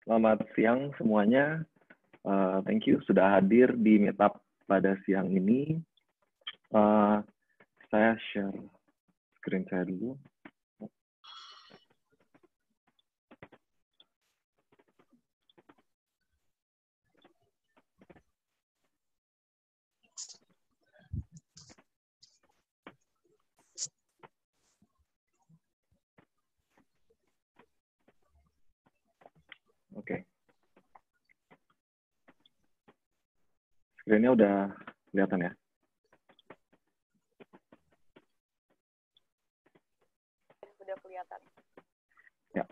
Selamat siang semuanya. Uh, thank you sudah hadir di meetup pada siang ini. Uh, saya share screen saya dulu. Screen-nya udah kelihatan ya? Udah kelihatan. Ya.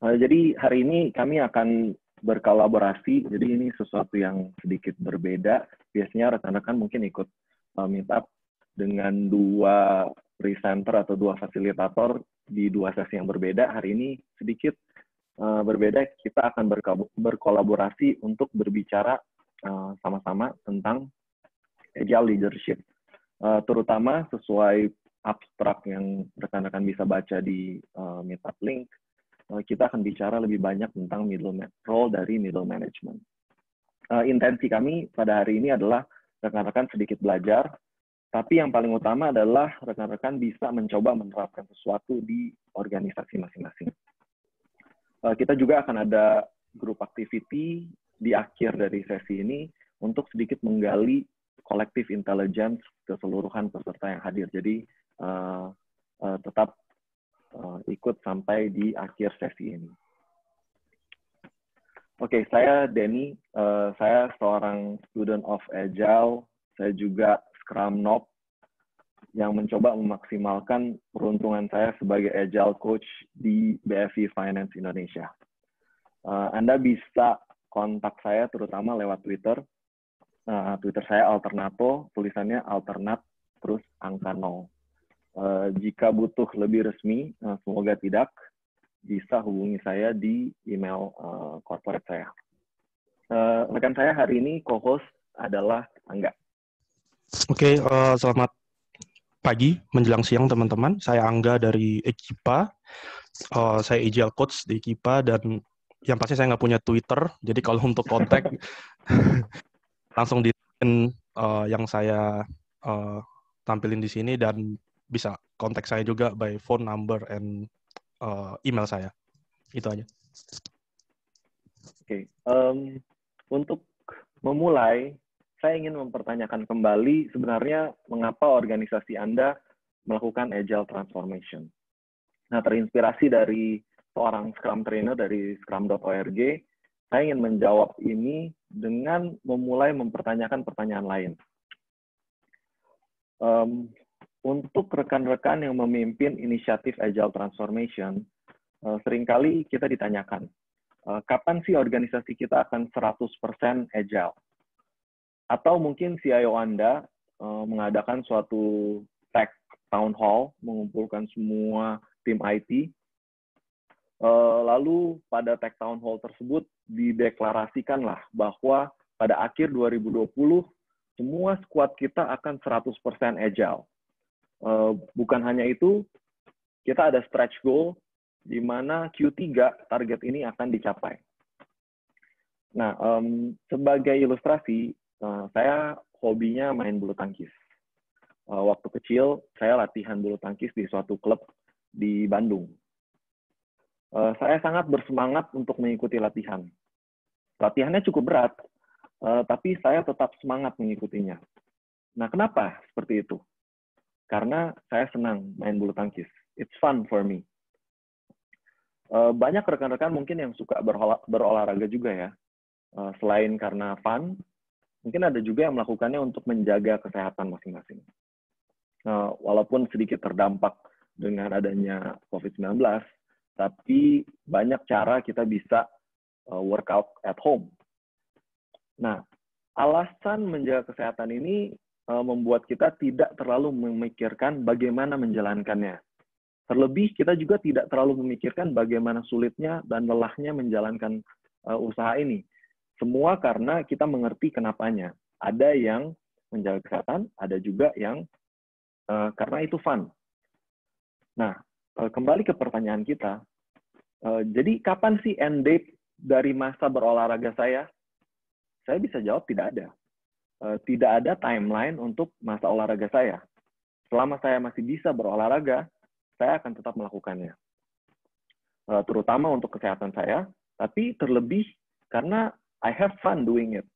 Nah, jadi hari ini kami akan berkolaborasi. Jadi ini sesuatu yang sedikit berbeda. Biasanya rekan-rekan mungkin ikut uh, eh, meetup dengan dua presenter atau dua fasilitator di dua sesi yang berbeda. Hari ini sedikit uh, berbeda. Kita akan berkolaborasi untuk berbicara sama eh, sama-sama tentang agile leadership. Uh, terutama sesuai abstrak yang rekan-rekan bisa baca di uh, eh, meetup link, uh, kita akan bicara lebih banyak tentang middle role dari middle management. Uh, intensi kami pada hari ini adalah rekan-rekan sedikit belajar, tapi yang paling utama adalah rekan-rekan bisa mencoba menerapkan sesuatu di organisasi masing-masing. Uh, kita juga akan ada grup activity di akhir dari sesi ini untuk sedikit menggali kolektif intelligence keseluruhan peserta yang hadir. Jadi uh, uh, tetap uh, ikut sampai di akhir sesi ini. Oke, okay, saya Denny. Uh, saya seorang student of Agile. Saya juga Scrum Knob yang mencoba memaksimalkan peruntungan saya sebagai agile coach di BFI Finance Indonesia. Uh, Anda bisa kontak saya terutama lewat Twitter. Uh, Twitter saya Alternato, tulisannya alternat terus angka nol. Uh, jika butuh lebih resmi, uh, semoga tidak, bisa hubungi saya di email uh, corporate saya. Uh, rekan saya hari ini co-host adalah Angga. Oke, okay, uh, selamat pagi menjelang siang teman-teman. Saya Angga dari Ekipa. Uh, saya ijal coach di Ekipa dan yang pasti saya nggak punya Twitter, jadi kalau untuk kontak langsung di uh, yang saya uh, tampilin di sini dan bisa kontak saya juga by phone number and uh, email saya. Itu aja. Oke, okay. um, untuk memulai, saya ingin mempertanyakan kembali sebenarnya mengapa organisasi Anda melakukan agile transformation. Nah, terinspirasi dari seorang Scrum Trainer dari Scrum.org, saya ingin menjawab ini dengan memulai mempertanyakan pertanyaan lain. Um, untuk rekan-rekan yang memimpin inisiatif Agile Transformation, uh, seringkali kita ditanyakan, uh, kapan sih organisasi kita akan 100% Agile? Atau mungkin CIO Anda uh, mengadakan suatu tech town hall, mengumpulkan semua tim IT, Eh, lalu pada tech town hall tersebut dideklarasikanlah bahwa pada akhir 2020 semua squad kita akan 100% agile. Eh, bukan hanya itu, kita ada stretch goal di mana Q3 target ini akan dicapai. Nah, um, sebagai ilustrasi, uh, saya hobinya main bulu tangkis. Uh, waktu kecil, saya latihan bulu tangkis di suatu klub di Bandung Eh, saya sangat bersemangat untuk mengikuti latihan. Latihannya cukup berat, eh, tapi saya tetap semangat mengikutinya. Nah, kenapa seperti itu? Karena saya senang main bulu tangkis. It's fun for me. Eh, banyak rekan-rekan mungkin yang suka berolahraga juga ya. selain karena fun, mungkin ada juga yang melakukannya untuk menjaga kesehatan masing-masing. Nah, walaupun sedikit terdampak dengan adanya COVID-19, tapi banyak cara kita bisa uh, eh, workout at home. Nah, alasan menjaga kesehatan ini uh, membuat kita tidak terlalu memikirkan bagaimana menjalankannya. Terlebih kita juga tidak terlalu memikirkan bagaimana sulitnya dan lelahnya menjalankan uh, usaha ini. Semua karena kita mengerti kenapanya. Ada yang menjaga kesehatan, ada juga yang uh, karena itu fun. Nah, kembali ke pertanyaan kita, Eh, jadi kapan sih end date dari masa berolahraga saya? Saya bisa jawab tidak ada. Uh, tidak ada timeline untuk masa olahraga saya. Selama saya masih bisa berolahraga, saya akan tetap melakukannya. Uh, terutama untuk kesehatan saya, tapi terlebih karena I have fun doing it.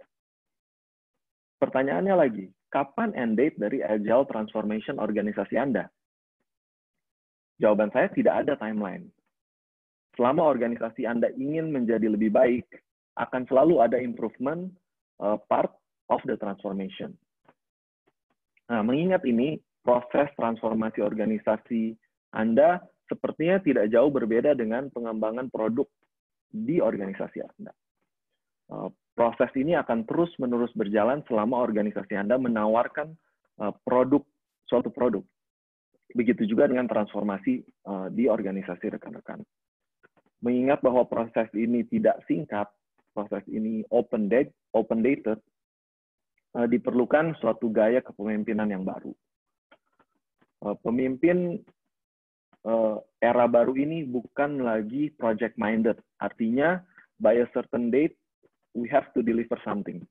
Pertanyaannya lagi, kapan end date dari agile transformation organisasi Anda? Jawaban saya tidak ada timeline selama organisasi Anda ingin menjadi lebih baik, akan selalu ada improvement uh, part of the transformation. Nah, mengingat ini, proses transformasi organisasi Anda sepertinya tidak jauh berbeda dengan pengembangan produk di organisasi Anda. Uh, proses ini akan terus-menerus berjalan selama organisasi Anda menawarkan uh, produk suatu produk. Begitu juga dengan transformasi uh, di organisasi rekan-rekan mengingat bahwa proses ini tidak singkat, proses ini open date, open dated, eh, diperlukan suatu gaya kepemimpinan yang baru. Eh, pemimpin eh, era baru ini bukan lagi project minded, artinya by a certain date we have to deliver something.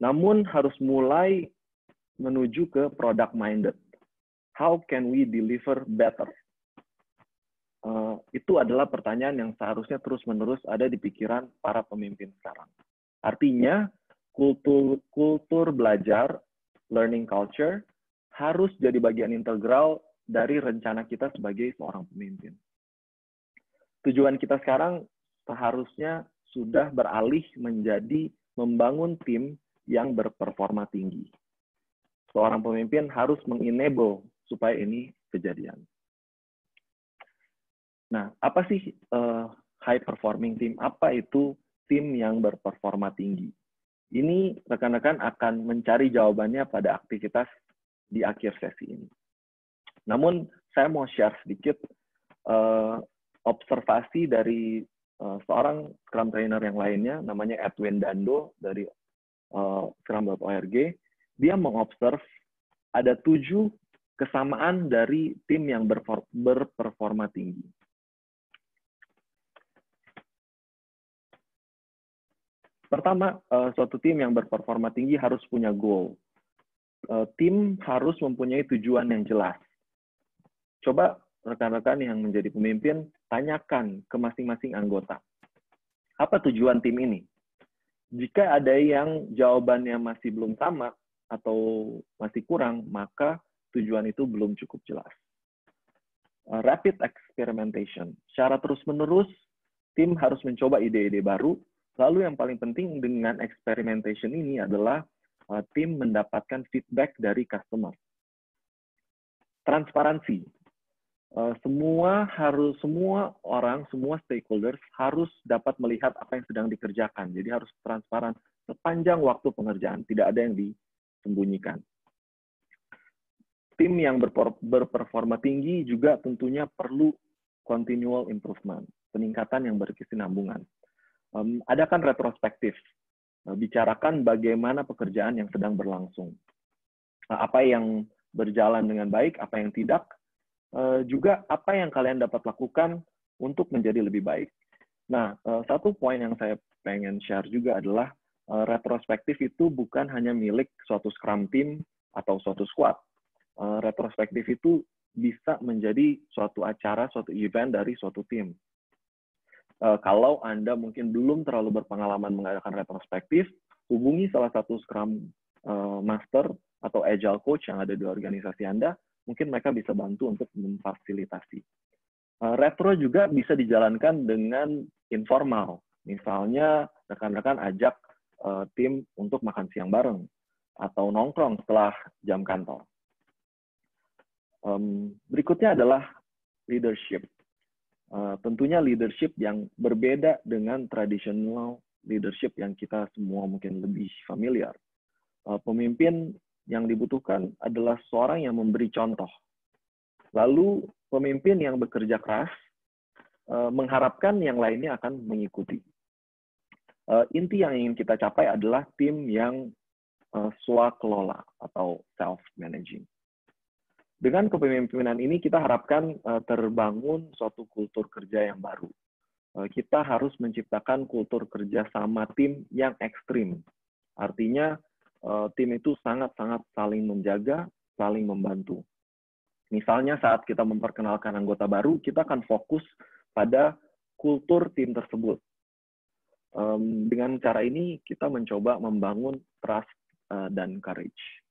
Namun harus mulai menuju ke product minded. How can we deliver better? Eh, itu adalah pertanyaan yang seharusnya terus-menerus ada di pikiran para pemimpin sekarang. Artinya, kultur kultur belajar learning culture harus jadi bagian integral dari rencana kita sebagai seorang pemimpin. Tujuan kita sekarang seharusnya sudah beralih menjadi membangun tim yang berperforma tinggi. Seorang pemimpin harus mengenable supaya ini kejadian. Nah, apa sih uh, high performing team? Apa itu tim yang berperforma tinggi? Ini rekan-rekan akan mencari jawabannya pada aktivitas di akhir sesi ini. Namun, saya mau share sedikit uh, observasi dari uh, seorang Scrum Trainer yang lainnya, namanya Edwin Dando dari uh, Scrum.org. Dia mengobserv ada tujuh kesamaan dari tim yang berperforma tinggi Pertama, uh, suatu tim yang berperforma tinggi harus punya goal. Uh, tim harus mempunyai tujuan yang jelas. Coba rekan-rekan yang menjadi pemimpin tanyakan ke masing-masing anggota. Apa tujuan tim ini? Jika ada yang jawabannya masih belum sama atau masih kurang, maka tujuan itu belum cukup jelas. Eh, rapid experimentation. Secara terus-menerus, tim harus mencoba ide-ide baru Lalu yang paling penting dengan experimentation ini adalah uh, tim mendapatkan feedback dari customer. Transparansi. Uh, semua harus semua orang, semua stakeholders harus dapat melihat apa yang sedang dikerjakan. Jadi harus transparan sepanjang waktu pengerjaan, tidak ada yang disembunyikan. Tim yang berperforma tinggi juga tentunya perlu continual improvement, peningkatan yang berkesinambungan um, adakan retrospektif, uh, bicarakan bagaimana pekerjaan yang sedang berlangsung, uh, apa yang berjalan dengan baik, apa yang tidak, uh, juga apa yang kalian dapat lakukan untuk menjadi lebih baik. Nah, uh, satu poin yang saya pengen share juga adalah uh, retrospektif itu bukan hanya milik suatu scrum team atau suatu squad. Uh, retrospektif itu bisa menjadi suatu acara, suatu event dari suatu tim. Uh, kalau Anda mungkin belum terlalu berpengalaman mengadakan retrospektif, hubungi salah satu Scrum uh, Master atau Agile Coach yang ada di organisasi Anda, mungkin mereka bisa bantu untuk memfasilitasi. Uh, retro juga bisa dijalankan dengan informal. Misalnya, rekan-rekan ajak uh, tim untuk makan siang bareng atau nongkrong setelah jam kantor. Um, berikutnya adalah leadership. Eh, tentunya leadership yang berbeda dengan traditional leadership yang kita semua mungkin lebih familiar. Eh, pemimpin yang dibutuhkan adalah seorang yang memberi contoh. Lalu pemimpin yang bekerja keras eh, mengharapkan yang lainnya akan mengikuti. inti yang ingin kita capai adalah tim yang uh, swa atau self managing dengan kepemimpinan ini kita harapkan eh, terbangun suatu kultur kerja yang baru. Eh, kita harus menciptakan kultur kerja sama tim yang ekstrim. Artinya eh, tim itu sangat-sangat saling menjaga, saling membantu. Misalnya saat kita memperkenalkan anggota baru, kita akan fokus pada kultur tim tersebut. dengan cara ini kita mencoba membangun trust dan courage.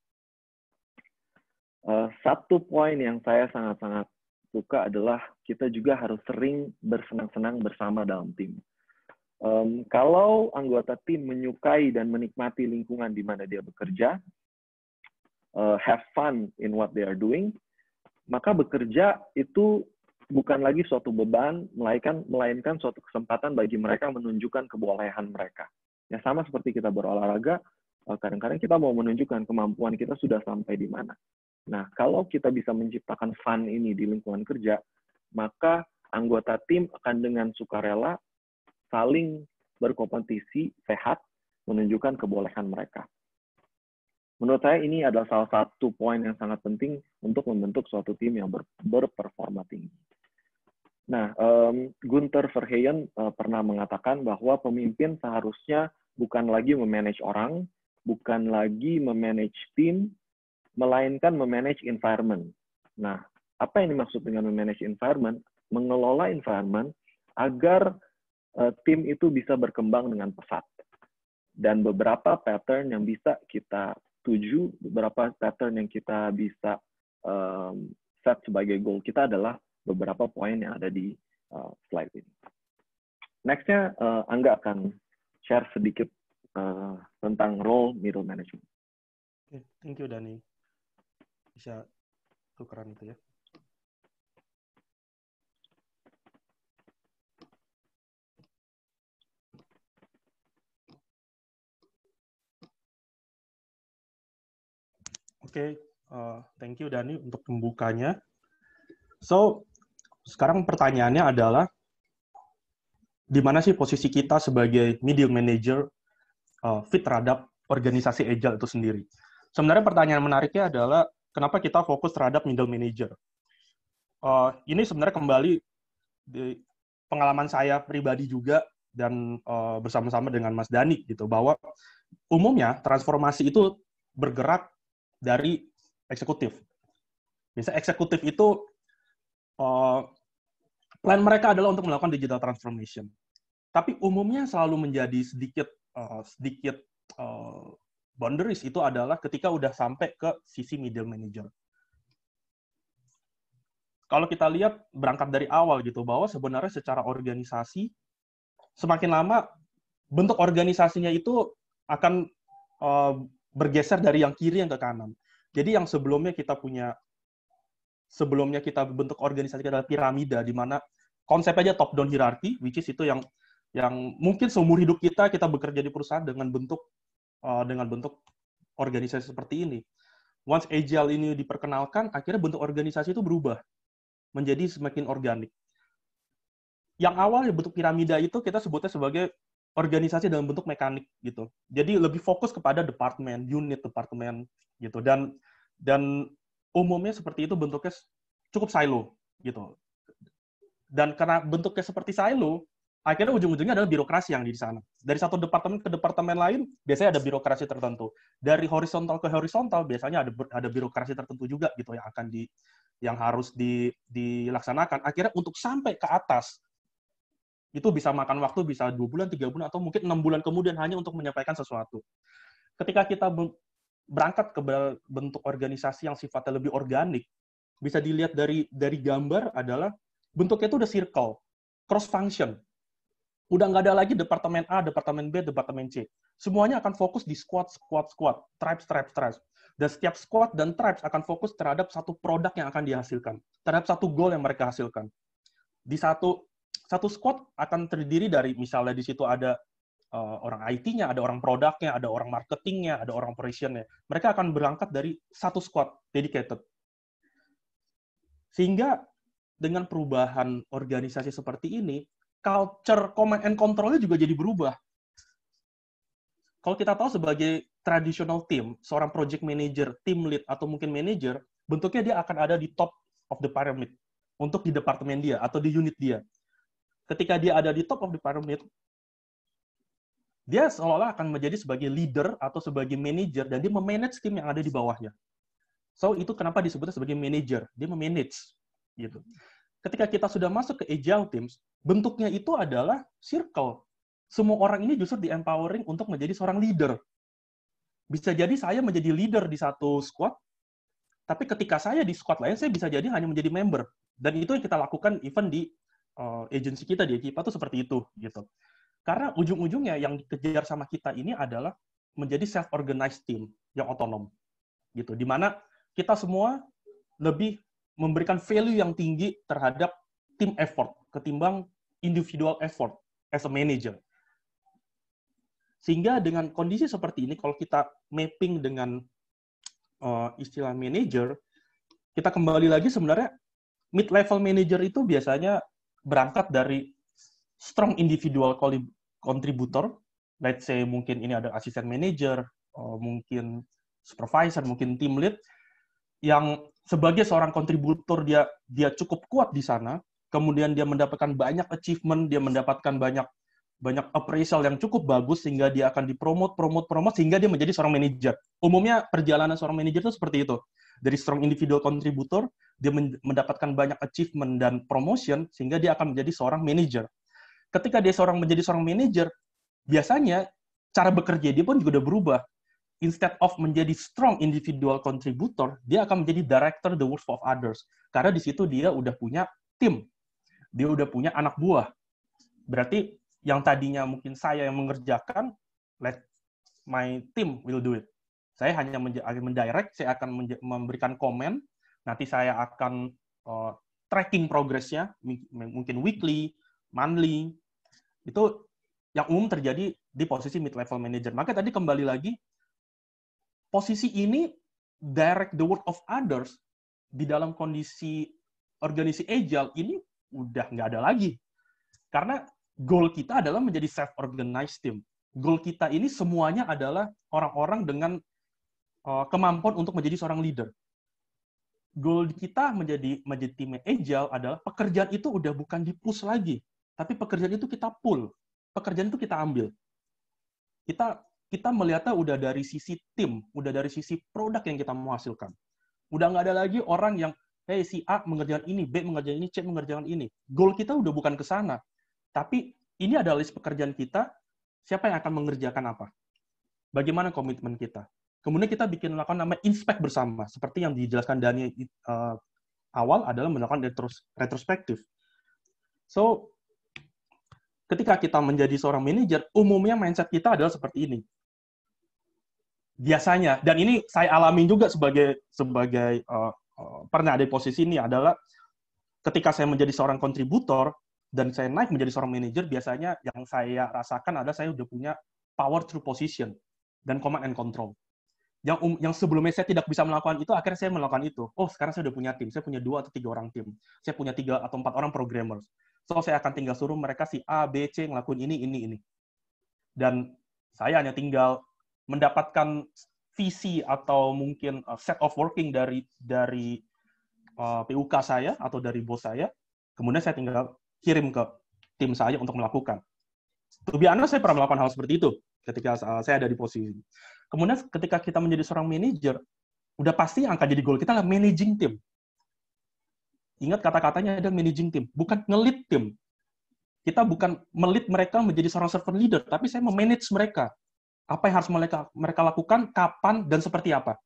Eh, satu poin yang saya sangat-sangat suka adalah kita juga harus sering bersenang-senang bersama dalam tim. Um, kalau anggota tim menyukai dan menikmati lingkungan di mana dia bekerja, uh, have fun in what they are doing, maka bekerja itu bukan lagi suatu beban, melainkan melainkan suatu kesempatan bagi mereka menunjukkan kebolehan mereka. Ya sama seperti kita berolahraga, eh, kadang-kadang kita mau menunjukkan kemampuan kita sudah sampai di mana. Nah, kalau kita bisa menciptakan fun ini di lingkungan kerja, maka anggota tim akan dengan sukarela saling berkompetisi sehat menunjukkan kebolehan mereka. Menurut saya ini adalah salah satu poin yang sangat penting untuk membentuk suatu tim yang ber, berperforma tinggi. Nah, um, Gunther Verheyen uh, pernah mengatakan bahwa pemimpin seharusnya bukan lagi memanage orang, bukan lagi memanage tim, melainkan memanage environment. Nah, apa yang dimaksud dengan memanage environment? Mengelola environment agar uh, tim itu bisa berkembang dengan pesat. Dan beberapa pattern yang bisa kita tuju, beberapa pattern yang kita bisa um, set sebagai goal kita adalah beberapa poin yang ada di uh, slide ini. Nextnya, uh, Angga akan share sedikit uh, tentang role middle management. Thank you, Dani bisa tukeran itu ya. Oke, okay. uh, eh, thank you Dani untuk pembukanya. So, sekarang pertanyaannya adalah, di mana sih posisi kita sebagai medium manager uh, fit terhadap organisasi agile itu sendiri? Sebenarnya pertanyaan menariknya adalah kenapa kita fokus terhadap middle manager. Uh, ini sebenarnya kembali di pengalaman saya pribadi juga dan uh, bersama-sama dengan Mas Dani gitu bahwa umumnya transformasi itu bergerak dari eksekutif. Misalnya eksekutif itu uh, plan mereka adalah untuk melakukan digital transformation. Tapi umumnya selalu menjadi sedikit uh, sedikit boundaries itu adalah ketika udah sampai ke sisi middle manager. Kalau kita lihat berangkat dari awal gitu bahwa sebenarnya secara organisasi semakin lama bentuk organisasinya itu akan uh, bergeser dari yang kiri yang ke kanan. Jadi yang sebelumnya kita punya sebelumnya kita bentuk organisasi adalah piramida di mana konsep aja top down hierarki which is itu yang yang mungkin seumur hidup kita kita bekerja di perusahaan dengan bentuk Eh, dengan bentuk organisasi seperti ini. Once agile ini diperkenalkan, akhirnya bentuk organisasi itu berubah menjadi semakin organik. Yang awal bentuk piramida itu kita sebutnya sebagai organisasi dalam bentuk mekanik gitu. Jadi lebih fokus kepada departemen, unit departemen gitu dan dan umumnya seperti itu bentuknya cukup silo gitu. Dan karena bentuknya seperti silo, akhirnya ujung-ujungnya adalah birokrasi yang di sana. Dari satu departemen ke departemen lain, biasanya ada birokrasi tertentu. Dari horizontal ke horizontal, biasanya ada ada birokrasi tertentu juga gitu yang akan di yang harus di, dilaksanakan. Akhirnya untuk sampai ke atas itu bisa makan waktu bisa dua bulan, tiga bulan atau mungkin enam bulan kemudian hanya untuk menyampaikan sesuatu. Ketika kita berangkat ke bentuk organisasi yang sifatnya lebih organik, bisa dilihat dari dari gambar adalah bentuknya itu udah circle, cross function udah nggak ada lagi departemen A, departemen B, departemen C. Semuanya akan fokus di squad, squad, squad, tribe, tribe, tribe. Dan setiap squad dan tribes akan fokus terhadap satu produk yang akan dihasilkan, terhadap satu goal yang mereka hasilkan. Di satu satu squad akan terdiri dari misalnya di situ ada uh, orang IT-nya, ada orang produknya, ada orang marketingnya, ada orang operationnya. Mereka akan berangkat dari satu squad dedicated. Sehingga dengan perubahan organisasi seperti ini, culture command and control-nya juga jadi berubah. Kalau kita tahu sebagai traditional team, seorang project manager, team lead, atau mungkin manager, bentuknya dia akan ada di top of the pyramid untuk di departemen dia atau di unit dia. Ketika dia ada di top of the pyramid, dia seolah-olah akan menjadi sebagai leader atau sebagai manager dan dia memanage tim yang ada di bawahnya. So itu kenapa disebutnya sebagai manager, dia memanage gitu ketika kita sudah masuk ke agile teams, bentuknya itu adalah circle. Semua orang ini justru di empowering untuk menjadi seorang leader. Bisa jadi saya menjadi leader di satu squad, tapi ketika saya di squad lain, saya bisa jadi hanya menjadi member. Dan itu yang kita lakukan even di uh, agency kita, di Ekipa tuh seperti itu. gitu. Karena ujung-ujungnya yang dikejar sama kita ini adalah menjadi self-organized team yang otonom. gitu. Dimana kita semua lebih memberikan value yang tinggi terhadap tim effort ketimbang individual effort as a manager. Sehingga dengan kondisi seperti ini, kalau kita mapping dengan uh, istilah manager, kita kembali lagi sebenarnya mid level manager itu biasanya berangkat dari strong individual contributor, let's say mungkin ini ada asisten manager, uh, mungkin supervisor, mungkin team lead yang sebagai seorang kontributor dia dia cukup kuat di sana, kemudian dia mendapatkan banyak achievement, dia mendapatkan banyak banyak appraisal yang cukup bagus sehingga dia akan dipromot, promote, promote sehingga dia menjadi seorang manajer. Umumnya perjalanan seorang manajer itu seperti itu. Dari strong individual contributor, dia mendapatkan banyak achievement dan promotion sehingga dia akan menjadi seorang manajer. Ketika dia seorang menjadi seorang manajer, biasanya cara bekerja dia pun juga udah berubah instead of menjadi strong individual contributor, dia akan menjadi director the work of others. Karena di situ dia udah punya tim. Dia udah punya anak buah. Berarti yang tadinya mungkin saya yang mengerjakan, let my team will do it. Saya hanya akan mendirect, saya akan memberikan komen, nanti saya akan uh, tracking progresnya, mungkin weekly, monthly. Itu yang umum terjadi di posisi mid level manager. Maka tadi kembali lagi posisi ini direct the work of others di dalam kondisi organisasi agile ini udah nggak ada lagi. Karena goal kita adalah menjadi self-organized team. Goal kita ini semuanya adalah orang-orang dengan eh, kemampuan untuk menjadi seorang leader. Goal kita menjadi menjadi tim agile adalah pekerjaan itu udah bukan di push lagi, tapi pekerjaan itu kita pull, pekerjaan itu kita ambil. Kita kita melihatnya udah dari sisi tim, udah dari sisi produk yang kita mau hasilkan. Udah nggak ada lagi orang yang, hey si A mengerjakan ini, B mengerjakan ini, C mengerjakan ini. Goal kita udah bukan ke sana. Tapi ini adalah list pekerjaan kita, siapa yang akan mengerjakan apa. Bagaimana komitmen kita. Kemudian kita bikin melakukan nama inspect bersama, seperti yang dijelaskan Dani uh, awal adalah melakukan retros, retrospektif. So, ketika kita menjadi seorang manajer, umumnya mindset kita adalah seperti ini biasanya dan ini saya alamin juga sebagai sebagai uh, uh, pernah ada di posisi ini adalah ketika saya menjadi seorang kontributor dan saya naik menjadi seorang manajer biasanya yang saya rasakan adalah saya sudah punya power through position dan command and control yang um, yang sebelumnya saya tidak bisa melakukan itu akhirnya saya melakukan itu oh sekarang saya sudah punya tim saya punya dua atau tiga orang tim saya punya tiga atau empat orang programmer so saya akan tinggal suruh mereka si A B C ngelakuin ini ini ini dan saya hanya tinggal mendapatkan visi atau mungkin uh, set of working dari dari uh, PUK saya atau dari bos saya, kemudian saya tinggal kirim ke tim saya untuk melakukan. To be honest, saya pernah melakukan hal seperti itu ketika uh, saya ada di posisi. Kemudian ketika kita menjadi seorang manajer, udah pasti angka jadi goal kita adalah managing tim. Ingat kata-katanya ada managing tim, bukan ngelit tim. Kita bukan melit mereka menjadi seorang servant leader, tapi saya memanage mereka apa yang harus mereka, mereka lakukan, kapan, dan seperti apa.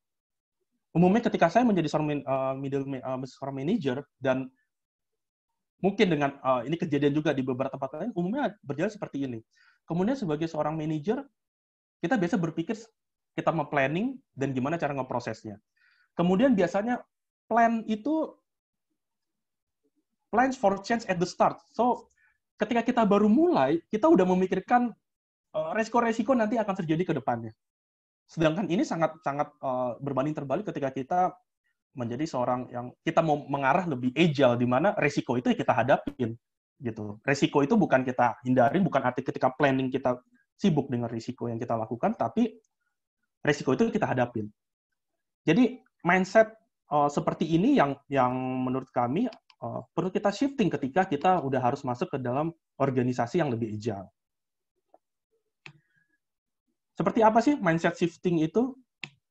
Umumnya ketika saya menjadi seorang uh, eh, middle eh, seorang manager dan mungkin dengan eh, ini kejadian juga di beberapa tempat lain, umumnya berjalan seperti ini. Kemudian sebagai seorang manager, kita biasa berpikir kita mau planning dan gimana cara ngeprosesnya. Kemudian biasanya plan itu plans for change at the start. So ketika kita baru mulai, kita udah memikirkan Eh, resiko-resiko nanti akan terjadi ke depannya. Sedangkan ini sangat sangat eh, berbanding terbalik ketika kita menjadi seorang yang kita mau mengarah lebih agile di mana resiko itu kita hadapin gitu. Resiko itu bukan kita hindarin, bukan arti ketika planning kita sibuk dengan risiko yang kita lakukan, tapi resiko itu kita hadapin. Jadi mindset eh, seperti ini yang yang menurut kami perlu kita shifting ketika kita udah harus masuk ke dalam organisasi yang lebih agile seperti apa sih mindset shifting itu?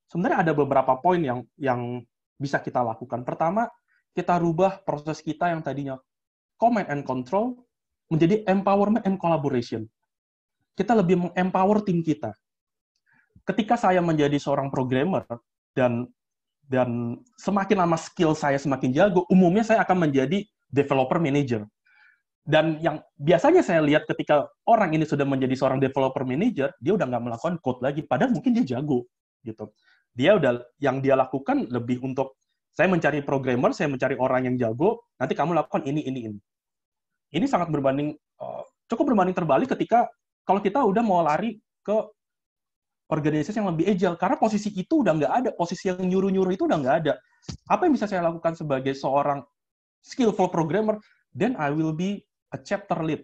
Sebenarnya ada beberapa poin yang yang bisa kita lakukan. Pertama, kita rubah proses kita yang tadinya command and control menjadi empowerment and collaboration. Kita lebih mengempower tim kita. Ketika saya menjadi seorang programmer dan dan semakin lama skill saya semakin jago, umumnya saya akan menjadi developer manager. Dan yang biasanya saya lihat ketika orang ini sudah menjadi seorang developer manager, dia udah nggak melakukan code lagi, padahal mungkin dia jago, gitu. Dia udah, yang dia lakukan lebih untuk, saya mencari programmer, saya mencari orang yang jago, nanti kamu lakukan ini, ini, ini. Ini sangat berbanding, eh, cukup berbanding terbalik ketika, kalau kita udah mau lari ke organisasi yang lebih agile, karena posisi itu udah nggak ada, posisi yang nyuruh-nyuruh itu udah nggak ada. Apa yang bisa saya lakukan sebagai seorang skillful programmer, then I will be a chapter lead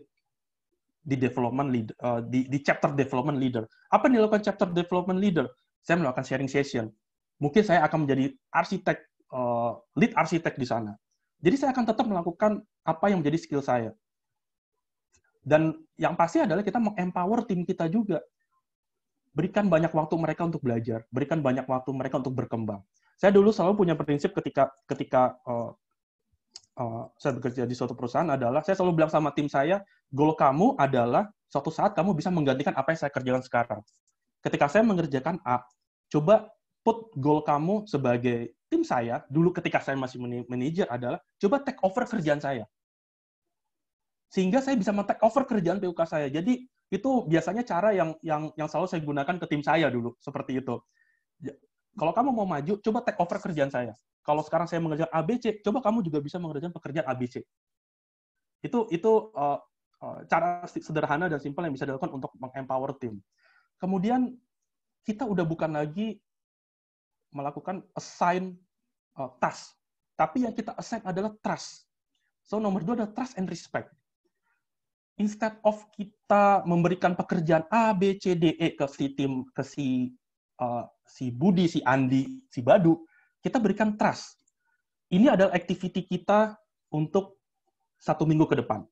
di development lead uh, eh, di, di chapter development leader. Apa yang dilakukan chapter development leader? Saya melakukan sharing session. Mungkin saya akan menjadi arsitek uh, lead arsitek di sana. Jadi saya akan tetap melakukan apa yang menjadi skill saya. Dan yang pasti adalah kita mengempower tim kita juga. Berikan banyak waktu mereka untuk belajar, berikan banyak waktu mereka untuk berkembang. Saya dulu selalu punya prinsip ketika ketika uh, Eh, saya bekerja di suatu perusahaan adalah saya selalu bilang sama tim saya, goal kamu adalah suatu saat kamu bisa menggantikan apa yang saya kerjakan sekarang. Ketika saya mengerjakan A, coba put goal kamu sebagai tim saya dulu ketika saya masih manajer adalah coba take over kerjaan saya. Sehingga saya bisa men-take over kerjaan PUK saya. Jadi itu biasanya cara yang yang yang selalu saya gunakan ke tim saya dulu seperti itu kalau kamu mau maju, coba take over kerjaan saya. Kalau sekarang saya mengerjakan ABC, coba kamu juga bisa mengerjakan pekerjaan ABC. Itu itu uh, cara sederhana dan simpel yang bisa dilakukan untuk mengempower tim. Kemudian kita udah bukan lagi melakukan assign uh, task, tapi yang kita assign adalah trust. So nomor dua adalah trust and respect. Instead of kita memberikan pekerjaan A, B, C, D, E ke si tim, ke si Eh, si Budi, si Andi, si Badu, kita berikan trust. Ini adalah activity kita untuk satu minggu ke depan.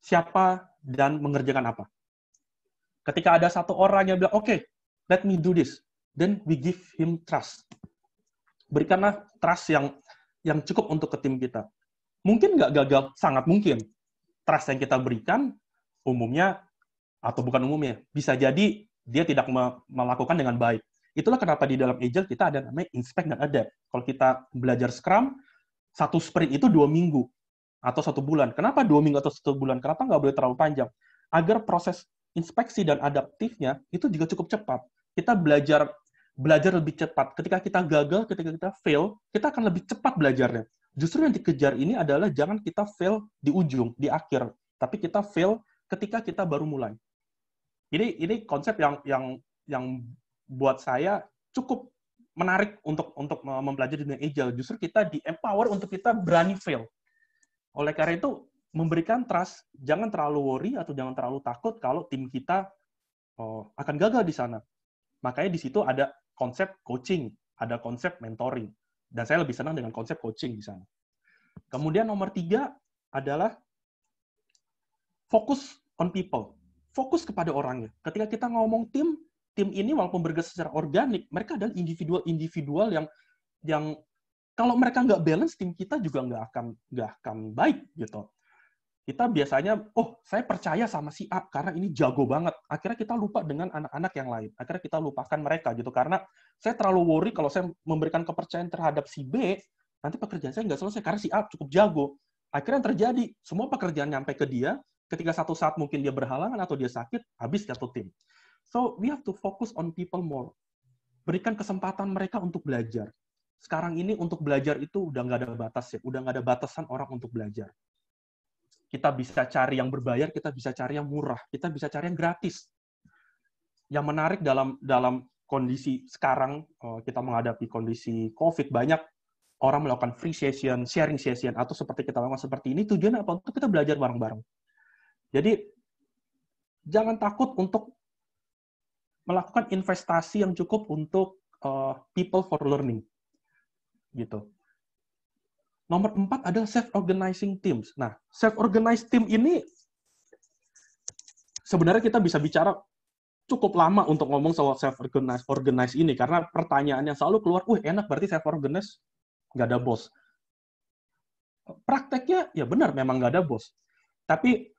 Siapa dan mengerjakan apa. Ketika ada satu orang yang bilang, oke, okay, let me do this, then we give him trust. Berikanlah trust yang yang cukup untuk ke tim kita. Mungkin nggak gagal, sangat mungkin. Trust yang kita berikan, umumnya, atau bukan umumnya, bisa jadi dia tidak melakukan dengan baik. Itulah kenapa di dalam Agile kita ada namanya inspect dan adapt. Kalau kita belajar Scrum, satu sprint itu dua minggu atau satu bulan. Kenapa dua minggu atau satu bulan? Kenapa nggak boleh terlalu panjang? Agar proses inspeksi dan adaptifnya itu juga cukup cepat. Kita belajar belajar lebih cepat. Ketika kita gagal, ketika kita fail, kita akan lebih cepat belajarnya. Justru yang dikejar ini adalah jangan kita fail di ujung, di akhir, tapi kita fail ketika kita baru mulai ini ini konsep yang yang yang buat saya cukup menarik untuk untuk mempelajari dengan agile. Justru kita di empower untuk kita berani fail. Oleh karena itu memberikan trust, jangan terlalu worry atau jangan terlalu takut kalau tim kita oh, akan gagal di sana. Makanya di situ ada konsep coaching, ada konsep mentoring. Dan saya lebih senang dengan konsep coaching di sana. Kemudian nomor tiga adalah fokus on people fokus kepada orangnya. Ketika kita ngomong tim, tim ini walaupun bergerak secara organik, mereka adalah individual-individual yang yang kalau mereka nggak balance, tim kita juga nggak akan nggak akan baik gitu. Kita biasanya, oh saya percaya sama si A karena ini jago banget. Akhirnya kita lupa dengan anak-anak yang lain. Akhirnya kita lupakan mereka gitu karena saya terlalu worry kalau saya memberikan kepercayaan terhadap si B, nanti pekerjaan saya nggak selesai karena si A cukup jago. Akhirnya yang terjadi, semua pekerjaan nyampe ke dia, ketika satu saat mungkin dia berhalangan atau dia sakit, habis satu tim. So, we have to focus on people more. Berikan kesempatan mereka untuk belajar. Sekarang ini untuk belajar itu udah nggak ada batas ya, udah nggak ada batasan orang untuk belajar. Kita bisa cari yang berbayar, kita bisa cari yang murah, kita bisa cari yang gratis. Yang menarik dalam dalam kondisi sekarang eh, kita menghadapi kondisi COVID banyak orang melakukan free session, sharing session atau seperti kita lakukan seperti ini tujuan apa? Untuk kita belajar bareng-bareng jadi jangan takut untuk melakukan investasi yang cukup untuk uh, people for learning. Gitu. Nomor empat adalah self-organizing teams. Nah, self-organized team ini sebenarnya kita bisa bicara cukup lama untuk ngomong soal self-organized organize ini, karena pertanyaan yang selalu keluar, wah enak berarti self-organized, nggak ada bos. Prakteknya, ya benar, memang nggak ada bos. Tapi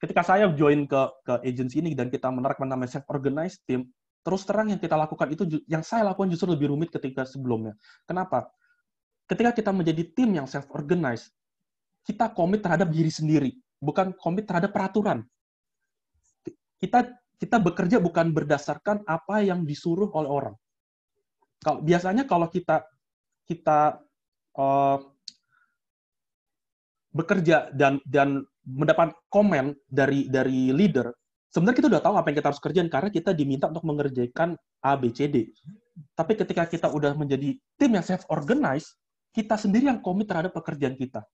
ketika saya join ke ke agency ini dan kita menarik nama self organized team, terus terang yang kita lakukan itu yang saya lakukan justru lebih rumit ketika sebelumnya. Kenapa? Ketika kita menjadi tim yang self organized, kita komit terhadap diri sendiri, bukan komit terhadap peraturan. Kita kita bekerja bukan berdasarkan apa yang disuruh oleh orang. Kalau biasanya kalau kita kita uh, bekerja dan dan mendapat komen dari dari leader, sebenarnya kita udah tahu apa yang kita harus kerjain karena kita diminta untuk mengerjakan A, B, C, D. Tapi ketika kita udah menjadi tim yang self organized, kita sendiri yang komit terhadap pekerjaan kita.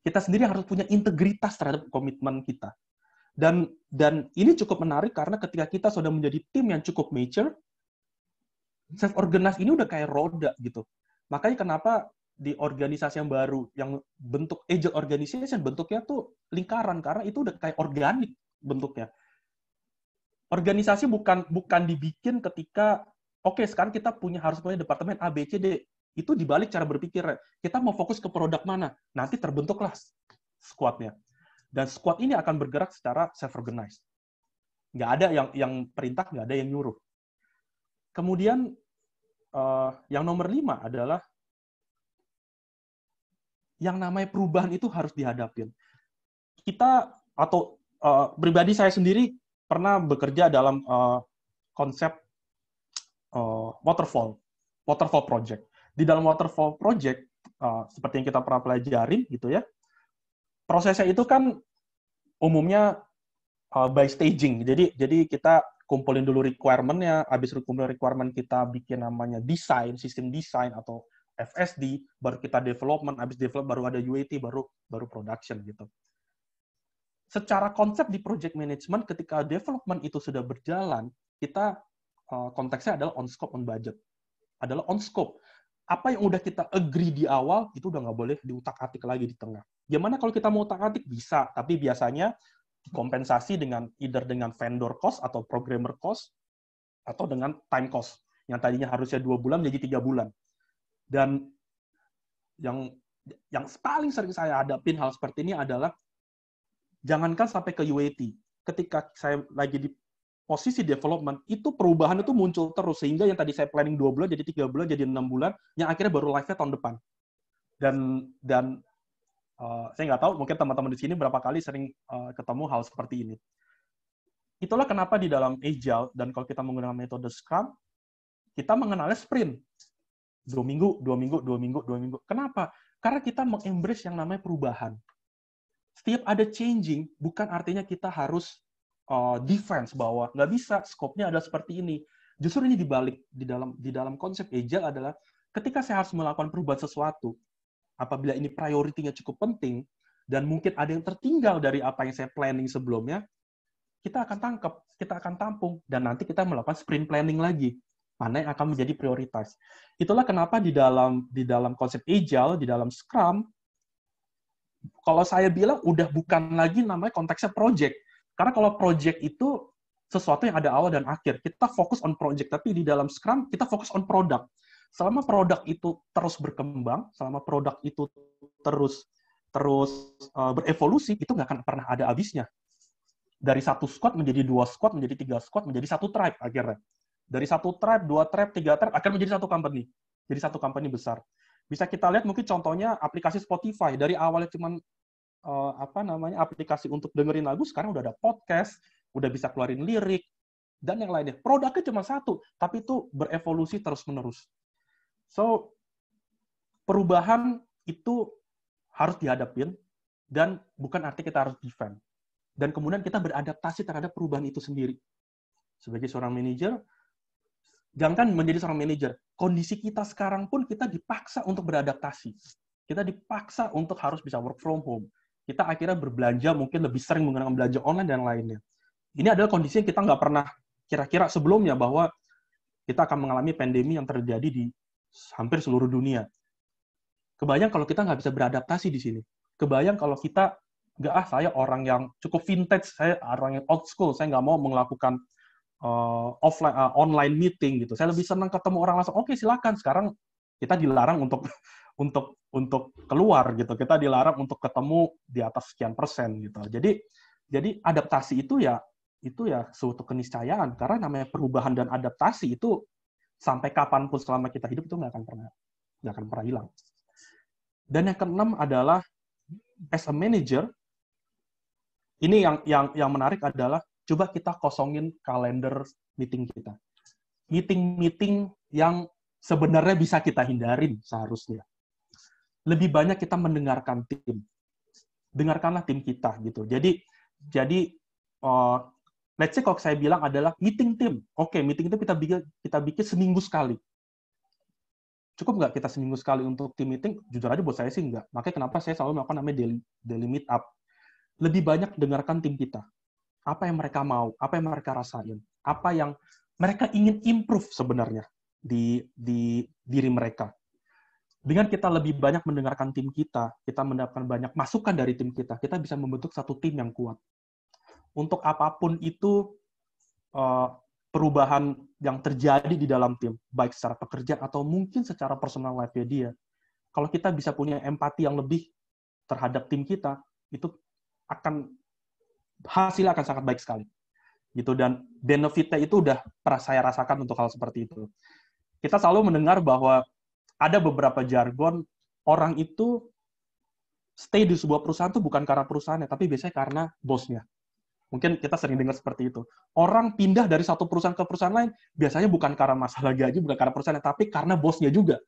Kita sendiri yang harus punya integritas terhadap komitmen kita. Dan dan ini cukup menarik karena ketika kita sudah menjadi tim yang cukup mature, self organized ini udah kayak roda gitu. Makanya kenapa di organisasi yang baru yang bentuk agile eh, organization bentuknya tuh lingkaran karena itu udah kayak organik bentuknya. Organisasi bukan bukan dibikin ketika oke okay, sekarang kita punya harus punya departemen A B C D itu dibalik cara berpikir kita mau fokus ke produk mana nanti terbentuklah squadnya dan squad ini akan bergerak secara self organized nggak ada yang yang perintah nggak ada yang nyuruh kemudian uh, yang nomor lima adalah yang namanya perubahan itu harus dihadapin. Kita atau uh, pribadi saya sendiri pernah bekerja dalam uh, konsep uh, waterfall, waterfall project. Di dalam waterfall project uh, seperti yang kita pernah pelajari, gitu ya, prosesnya itu kan umumnya uh, by staging. Jadi jadi kita kumpulin dulu requirement-nya, habis kumpulin requirement kita bikin namanya design, sistem design atau FSD, baru kita development, habis develop baru ada UAT, baru baru production gitu. Secara konsep di project management, ketika development itu sudah berjalan, kita eh, konteksnya adalah on scope, on budget. Adalah on scope. Apa yang udah kita agree di awal, itu udah nggak boleh diutak-atik lagi di tengah. Gimana kalau kita mau utak-atik? Bisa, tapi biasanya dikompensasi dengan either dengan vendor cost atau programmer cost, atau dengan time cost. Yang tadinya harusnya dua bulan jadi tiga bulan dan yang yang paling sering saya hadapin hal seperti ini adalah jangankan sampai ke UAT, ketika saya lagi di posisi development, itu perubahan itu muncul terus sehingga yang tadi saya planning dua bulan jadi tiga bulan jadi enam bulan yang akhirnya baru live-nya tahun depan. Dan dan uh, saya nggak tahu mungkin teman-teman di sini berapa kali sering uh, ketemu hal seperti ini. Itulah kenapa di dalam agile dan kalau kita menggunakan metode Scrum, kita mengenalnya sprint dua minggu, dua minggu, dua minggu, dua minggu. Kenapa? Karena kita mengembrace yang namanya perubahan. Setiap ada changing, bukan artinya kita harus uh, defense bahwa nggak bisa, skopnya adalah seperti ini. Justru ini dibalik di dalam di dalam konsep agile adalah ketika saya harus melakukan perubahan sesuatu, apabila ini prioritinya cukup penting dan mungkin ada yang tertinggal dari apa yang saya planning sebelumnya, kita akan tangkap, kita akan tampung dan nanti kita melakukan sprint planning lagi mana yang akan menjadi prioritas. Itulah kenapa di dalam di dalam konsep agile, di dalam Scrum, kalau saya bilang udah bukan lagi namanya konteksnya project. Karena kalau project itu sesuatu yang ada awal dan akhir. Kita fokus on project, tapi di dalam Scrum kita fokus on product. Selama produk itu terus berkembang, selama produk itu terus terus uh, berevolusi, itu nggak akan pernah ada habisnya. Dari satu squad menjadi dua squad, menjadi tiga squad, menjadi satu tribe akhirnya dari satu tribe, dua tribe, tiga tribe akan menjadi satu company. Jadi satu company besar. Bisa kita lihat mungkin contohnya aplikasi Spotify dari awalnya cuman uh, apa namanya aplikasi untuk dengerin lagu sekarang udah ada podcast, udah bisa keluarin lirik dan yang lainnya. Produknya cuma satu, tapi itu berevolusi terus-menerus. So perubahan itu harus dihadapin dan bukan arti kita harus defend. Dan kemudian kita beradaptasi terhadap perubahan itu sendiri. Sebagai seorang manajer, Jangankan menjadi seorang manajer, kondisi kita sekarang pun kita dipaksa untuk beradaptasi. Kita dipaksa untuk harus bisa work from home. Kita akhirnya berbelanja mungkin lebih sering menggunakan belanja online dan lainnya. Ini adalah kondisi yang kita nggak pernah kira-kira sebelumnya bahwa kita akan mengalami pandemi yang terjadi di hampir seluruh dunia. Kebayang kalau kita nggak bisa beradaptasi di sini. Kebayang kalau kita nggak ah saya orang yang cukup vintage, saya orang yang old school, saya nggak mau melakukan uh, offline uh, online meeting gitu. Saya lebih senang ketemu orang langsung. Oke, okay, silakan. Sekarang kita dilarang untuk untuk untuk keluar gitu. Kita dilarang untuk ketemu di atas sekian persen gitu. Jadi jadi adaptasi itu ya itu ya suatu keniscayaan karena namanya perubahan dan adaptasi itu sampai kapanpun selama kita hidup itu nggak akan pernah nggak akan pernah hilang. Dan yang keenam adalah as a manager ini yang yang yang menarik adalah coba kita kosongin kalender meeting kita. Meeting-meeting yang sebenarnya bisa kita hindarin seharusnya. Lebih banyak kita mendengarkan tim. Dengarkanlah tim kita gitu. Jadi jadi uh, let's say kalau saya bilang adalah meeting tim. Oke, okay, meeting itu kita bikin kita bikin seminggu sekali. Cukup nggak kita seminggu sekali untuk tim meeting? Jujur aja buat saya sih nggak. Makanya kenapa saya selalu melakukan namanya daily, daily meet up. Lebih banyak dengarkan tim kita apa yang mereka mau, apa yang mereka rasain, apa yang mereka ingin improve sebenarnya di di diri mereka. Dengan kita lebih banyak mendengarkan tim kita, kita mendapatkan banyak masukan dari tim kita, kita bisa membentuk satu tim yang kuat. Untuk apapun itu eh, perubahan yang terjadi di dalam tim, baik secara pekerjaan atau mungkin secara personal life-nya dia. Kalau kita bisa punya empati yang lebih terhadap tim kita, itu akan hasilnya akan sangat baik sekali gitu dan benefitnya itu udah pernah saya rasakan untuk hal seperti itu kita selalu mendengar bahwa ada beberapa jargon orang itu stay di sebuah perusahaan itu bukan karena perusahaannya tapi biasanya karena bosnya mungkin kita sering dengar seperti itu orang pindah dari satu perusahaan ke perusahaan lain biasanya bukan karena masalah gaji bukan karena perusahaannya tapi karena bosnya juga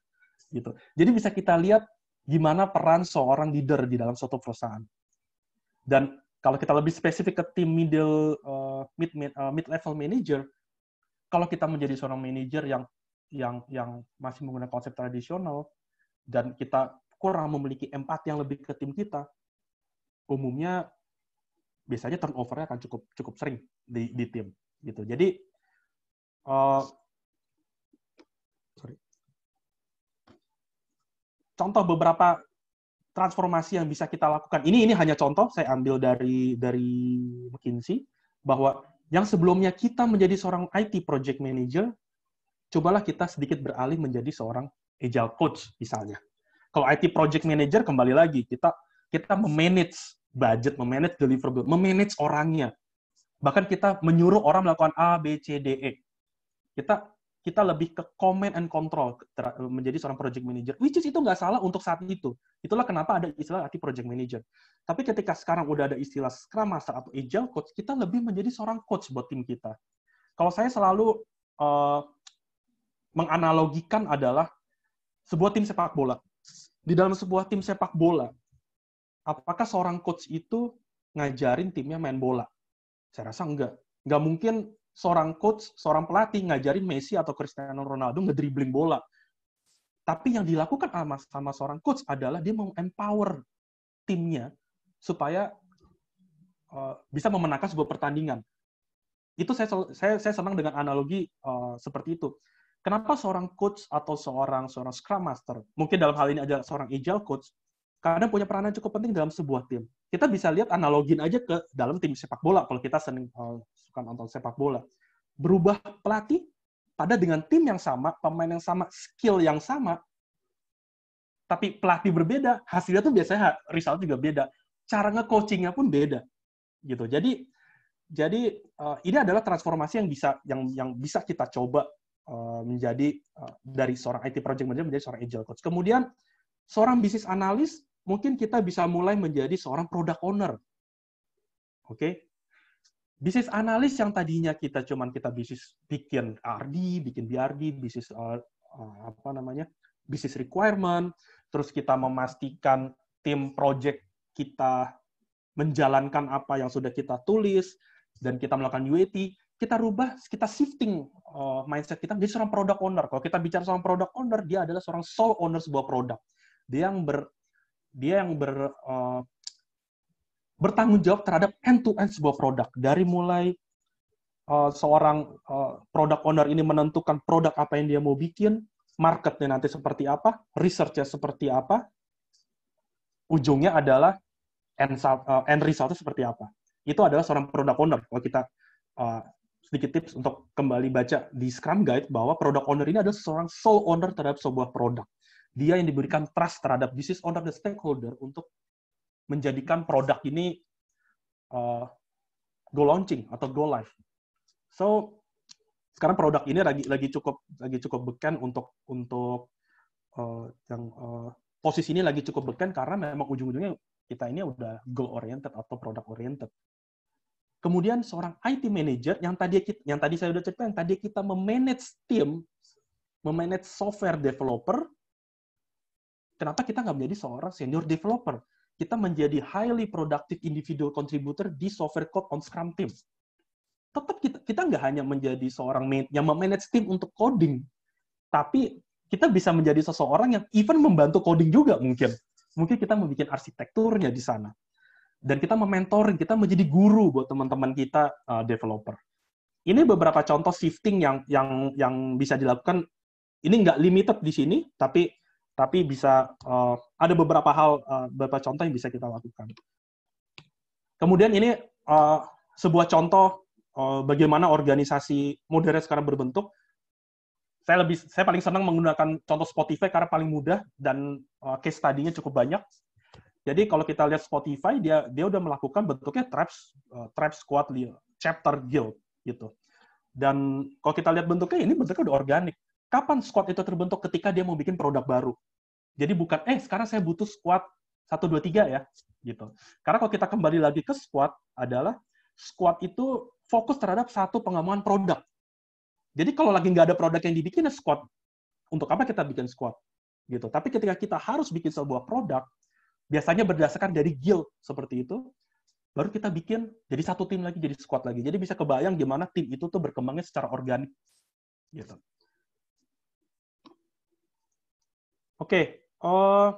gitu jadi bisa kita lihat gimana peran seorang leader di dalam suatu perusahaan dan kalau kita lebih spesifik ke tim middle uh, mid mid, uh, mid level manager, kalau kita menjadi seorang manager yang yang yang masih menggunakan konsep tradisional dan kita kurang memiliki empat yang lebih ke tim kita, umumnya biasanya turnovernya akan cukup cukup sering di, di tim gitu. Jadi uh, sorry. contoh beberapa transformasi yang bisa kita lakukan. Ini ini hanya contoh saya ambil dari dari McKinsey bahwa yang sebelumnya kita menjadi seorang IT project manager, cobalah kita sedikit beralih menjadi seorang agile coach misalnya. Kalau IT project manager kembali lagi kita kita memanage budget, memanage deliverable, memanage orangnya. Bahkan kita menyuruh orang melakukan A, B, C, D, E. Kita kita lebih ke command and control menjadi seorang project manager. Which is itu nggak salah untuk saat itu. Itulah kenapa ada istilah arti project manager. Tapi ketika sekarang udah ada istilah Scrum Master atau Agile Coach, kita lebih menjadi seorang coach buat tim kita. Kalau saya selalu uh, menganalogikan adalah sebuah tim sepak bola. Di dalam sebuah tim sepak bola, apakah seorang coach itu ngajarin timnya main bola? Saya rasa enggak. Nggak mungkin seorang coach, seorang pelatih ngajarin Messi atau Cristiano Ronaldo ngedribbling bola. Tapi yang dilakukan sama, sama seorang coach adalah dia mau empower timnya supaya uh, bisa memenangkan sebuah pertandingan. Itu saya saya, saya senang dengan analogi uh, seperti itu. Kenapa seorang coach atau seorang seorang scrum master, mungkin dalam hal ini ada seorang agile coach, karena punya peranan cukup penting dalam sebuah tim. Kita bisa lihat analogin aja ke dalam tim sepak bola kalau kita sering uh, eh, suka nonton sepak bola. Berubah pelatih pada dengan tim yang sama, pemain yang sama, skill yang sama, tapi pelatih berbeda, hasilnya tuh biasanya result juga beda. Cara nge-coachingnya pun beda. Gitu. Jadi jadi uh, ini adalah transformasi yang bisa yang yang bisa kita coba uh, menjadi uh, dari seorang IT project manager menjadi seorang agile coach. Kemudian seorang bisnis analis mungkin kita bisa mulai menjadi seorang product owner. Oke? Okay? Bisnis analis yang tadinya kita cuman kita bisnis bikin RD, bikin BRD, bisnis uh, apa namanya? bisnis requirement, terus kita memastikan tim project kita menjalankan apa yang sudah kita tulis dan kita melakukan UAT, kita rubah, kita shifting uh, mindset kita jadi seorang product owner. Kalau kita bicara seorang product owner, dia adalah seorang sole owner sebuah produk. Dia yang ber, dia yang ber uh, bertanggung jawab terhadap end to end sebuah produk dari mulai uh, seorang uh, product owner ini menentukan produk apa yang dia mau bikin, marketnya nanti seperti apa, researchnya seperti apa, ujungnya adalah end, uh, end resultnya seperti apa. Itu adalah seorang product owner. Kalau kita uh, sedikit tips untuk kembali baca di Scrum Guide bahwa product owner ini adalah seorang sole owner terhadap sebuah produk dia yang diberikan trust terhadap business owner dan stakeholder untuk menjadikan produk ini uh, go launching atau go live. So sekarang produk ini lagi lagi cukup lagi cukup beken untuk untuk uh, yang uh, posisi ini lagi cukup beken karena memang ujung-ujungnya kita ini udah goal oriented atau product oriented. Kemudian seorang IT manager yang tadi kita, yang tadi saya udah cerita yang tadi kita memanage tim, memanage software developer, Kenapa kita nggak menjadi seorang senior developer? Kita menjadi highly productive individual contributor di software code on Scrum team. Tetap kita kita nggak hanya menjadi seorang yang memanage tim untuk coding, tapi kita bisa menjadi seseorang yang even membantu coding juga mungkin. Mungkin kita membuat arsitekturnya di sana. Dan kita mementoring, kita menjadi guru buat teman-teman kita uh, developer. Ini beberapa contoh shifting yang yang yang bisa dilakukan ini nggak limited di sini, tapi tapi bisa uh, ada beberapa hal uh, beberapa contoh yang bisa kita lakukan. Kemudian ini uh, sebuah contoh uh, bagaimana organisasi modern sekarang berbentuk. Saya lebih saya paling senang menggunakan contoh Spotify karena paling mudah dan uh, case study cukup banyak. Jadi kalau kita lihat Spotify dia dia udah melakukan bentuknya traps uh, traps squad chapter guild gitu. Dan kalau kita lihat bentuknya ini bentuknya udah organik kapan squad itu terbentuk ketika dia mau bikin produk baru. Jadi bukan eh sekarang saya butuh squad 1 2 3 ya gitu. Karena kalau kita kembali lagi ke squad adalah squad itu fokus terhadap satu pengembangan produk. Jadi kalau lagi nggak ada produk yang dibikin ya squad. Untuk apa kita bikin squad? Gitu. Tapi ketika kita harus bikin sebuah produk, biasanya berdasarkan dari guild seperti itu, baru kita bikin jadi satu tim lagi, jadi squad lagi. Jadi bisa kebayang gimana tim itu tuh berkembangnya secara organik. Gitu. Oke, okay. uh,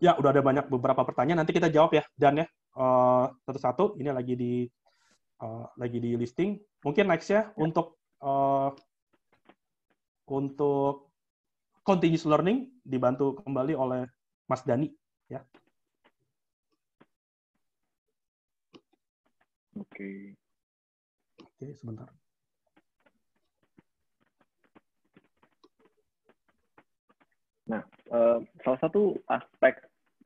eh, ya udah ada banyak beberapa pertanyaan. Nanti kita jawab ya, Dan ya eh, satu-satu. Uh, ini lagi di uh, lagi di listing. Mungkin next ya, ya. untuk uh, untuk continuous learning dibantu kembali oleh Mas Dani ya. Oke. Okay. Oke, okay, sebentar. Nah, eh, salah satu aspek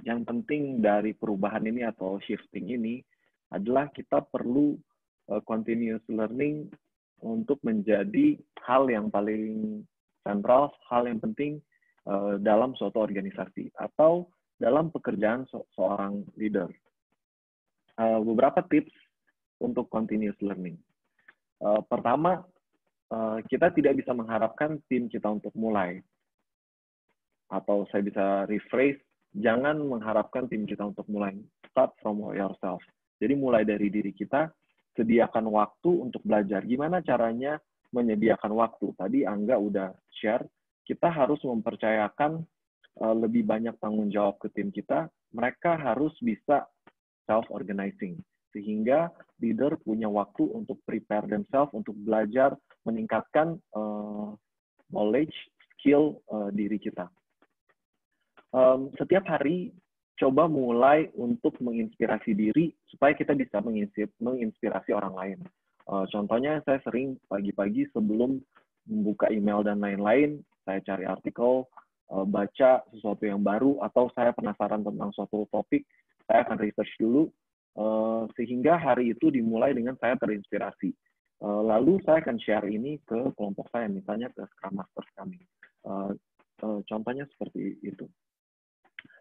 yang penting dari perubahan ini atau shifting ini adalah kita perlu eh, continuous learning untuk menjadi hal yang paling sentral, hal yang penting eh, dalam suatu organisasi atau dalam pekerjaan seorang leader. beberapa tips untuk continuous learning. pertama, kita tidak bisa mengharapkan tim kita untuk mulai, atau saya bisa rephrase jangan mengharapkan tim kita untuk mulai start from yourself jadi mulai dari diri kita sediakan waktu untuk belajar gimana caranya menyediakan waktu tadi Angga udah share kita harus mempercayakan eh, lebih banyak tanggung jawab ke tim kita mereka harus bisa self organizing sehingga leader punya waktu untuk prepare themselves untuk belajar meningkatkan uh, knowledge skill uh, diri kita um, setiap hari coba mulai untuk menginspirasi diri supaya kita bisa menginspirasi orang lain. Uh, contohnya saya sering pagi-pagi sebelum membuka email dan lain-lain, saya cari artikel, uh, baca sesuatu yang baru, atau saya penasaran tentang suatu topik, saya akan research dulu, uh, sehingga hari itu dimulai dengan saya terinspirasi. lalu saya akan share ini ke kelompok saya, misalnya ke Scrum Masters kami. contohnya seperti itu.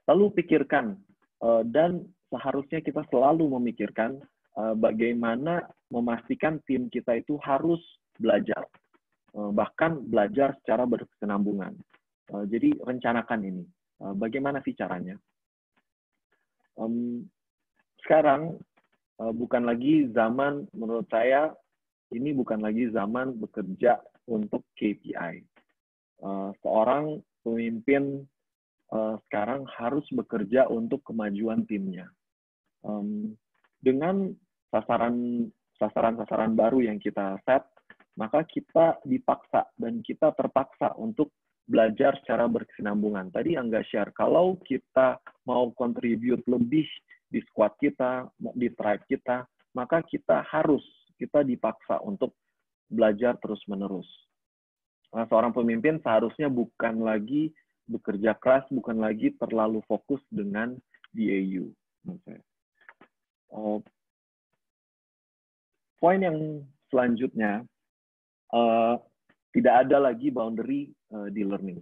Lalu pikirkan eh, dan seharusnya kita selalu memikirkan eh, bagaimana memastikan tim kita itu harus belajar, eh, bahkan belajar secara berkesinambungan. Jadi rencanakan ini. Bagaimana sih caranya? Sekarang bukan lagi zaman, menurut saya ini bukan lagi zaman bekerja untuk KPI. Seorang pemimpin uh, sekarang harus bekerja untuk kemajuan timnya. Um, dengan sasaran sasaran sasaran baru yang kita set, maka kita dipaksa dan kita terpaksa untuk belajar secara berkesinambungan. Tadi Angga share, kalau kita mau contribute lebih di squad kita, di tribe kita, maka kita harus, kita dipaksa untuk belajar terus-menerus. Nah, seorang pemimpin seharusnya bukan lagi bekerja keras bukan lagi terlalu fokus dengan DAU. Okay. Uh, poin yang selanjutnya uh, tidak ada lagi boundary uh, di learning.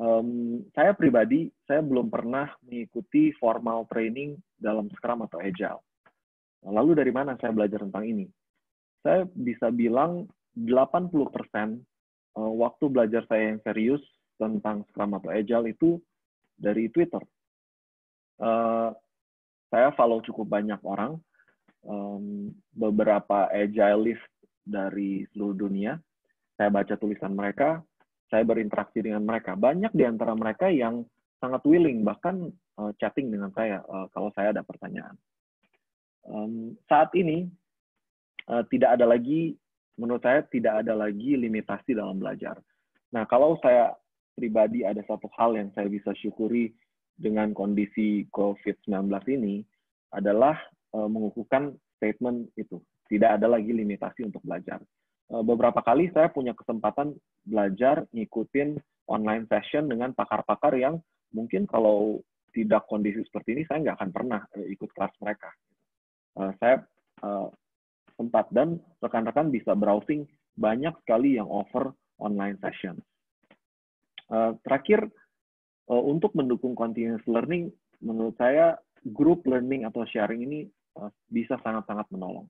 Um, saya pribadi saya belum pernah mengikuti formal training dalam Scrum atau Agile. Lalu dari mana saya belajar tentang ini? Saya bisa bilang 80% eh, waktu belajar saya yang serius tentang Scrum atau Agile itu dari Twitter. Uh, saya follow cukup banyak orang, um, beberapa Agileist dari seluruh dunia. Saya baca tulisan mereka, saya berinteraksi dengan mereka. Banyak di antara mereka yang sangat willing, bahkan uh, chatting dengan saya uh, kalau saya ada pertanyaan. Um, saat ini, uh, tidak ada lagi, menurut saya, tidak ada lagi limitasi dalam belajar. Nah, kalau saya pribadi ada satu hal yang saya bisa syukuri dengan kondisi COVID-19 ini adalah uh, mengukuhkan statement itu. Tidak ada lagi limitasi untuk belajar. Uh, beberapa kali saya punya kesempatan belajar ngikutin online session dengan pakar-pakar yang mungkin kalau tidak kondisi seperti ini saya nggak akan pernah uh, ikut kelas mereka. Uh, saya uh, sempat dan rekan-rekan bisa browsing banyak sekali yang offer online session Eh, terakhir, uh, untuk mendukung continuous learning, menurut saya group learning atau sharing ini uh, bisa sangat-sangat menolong.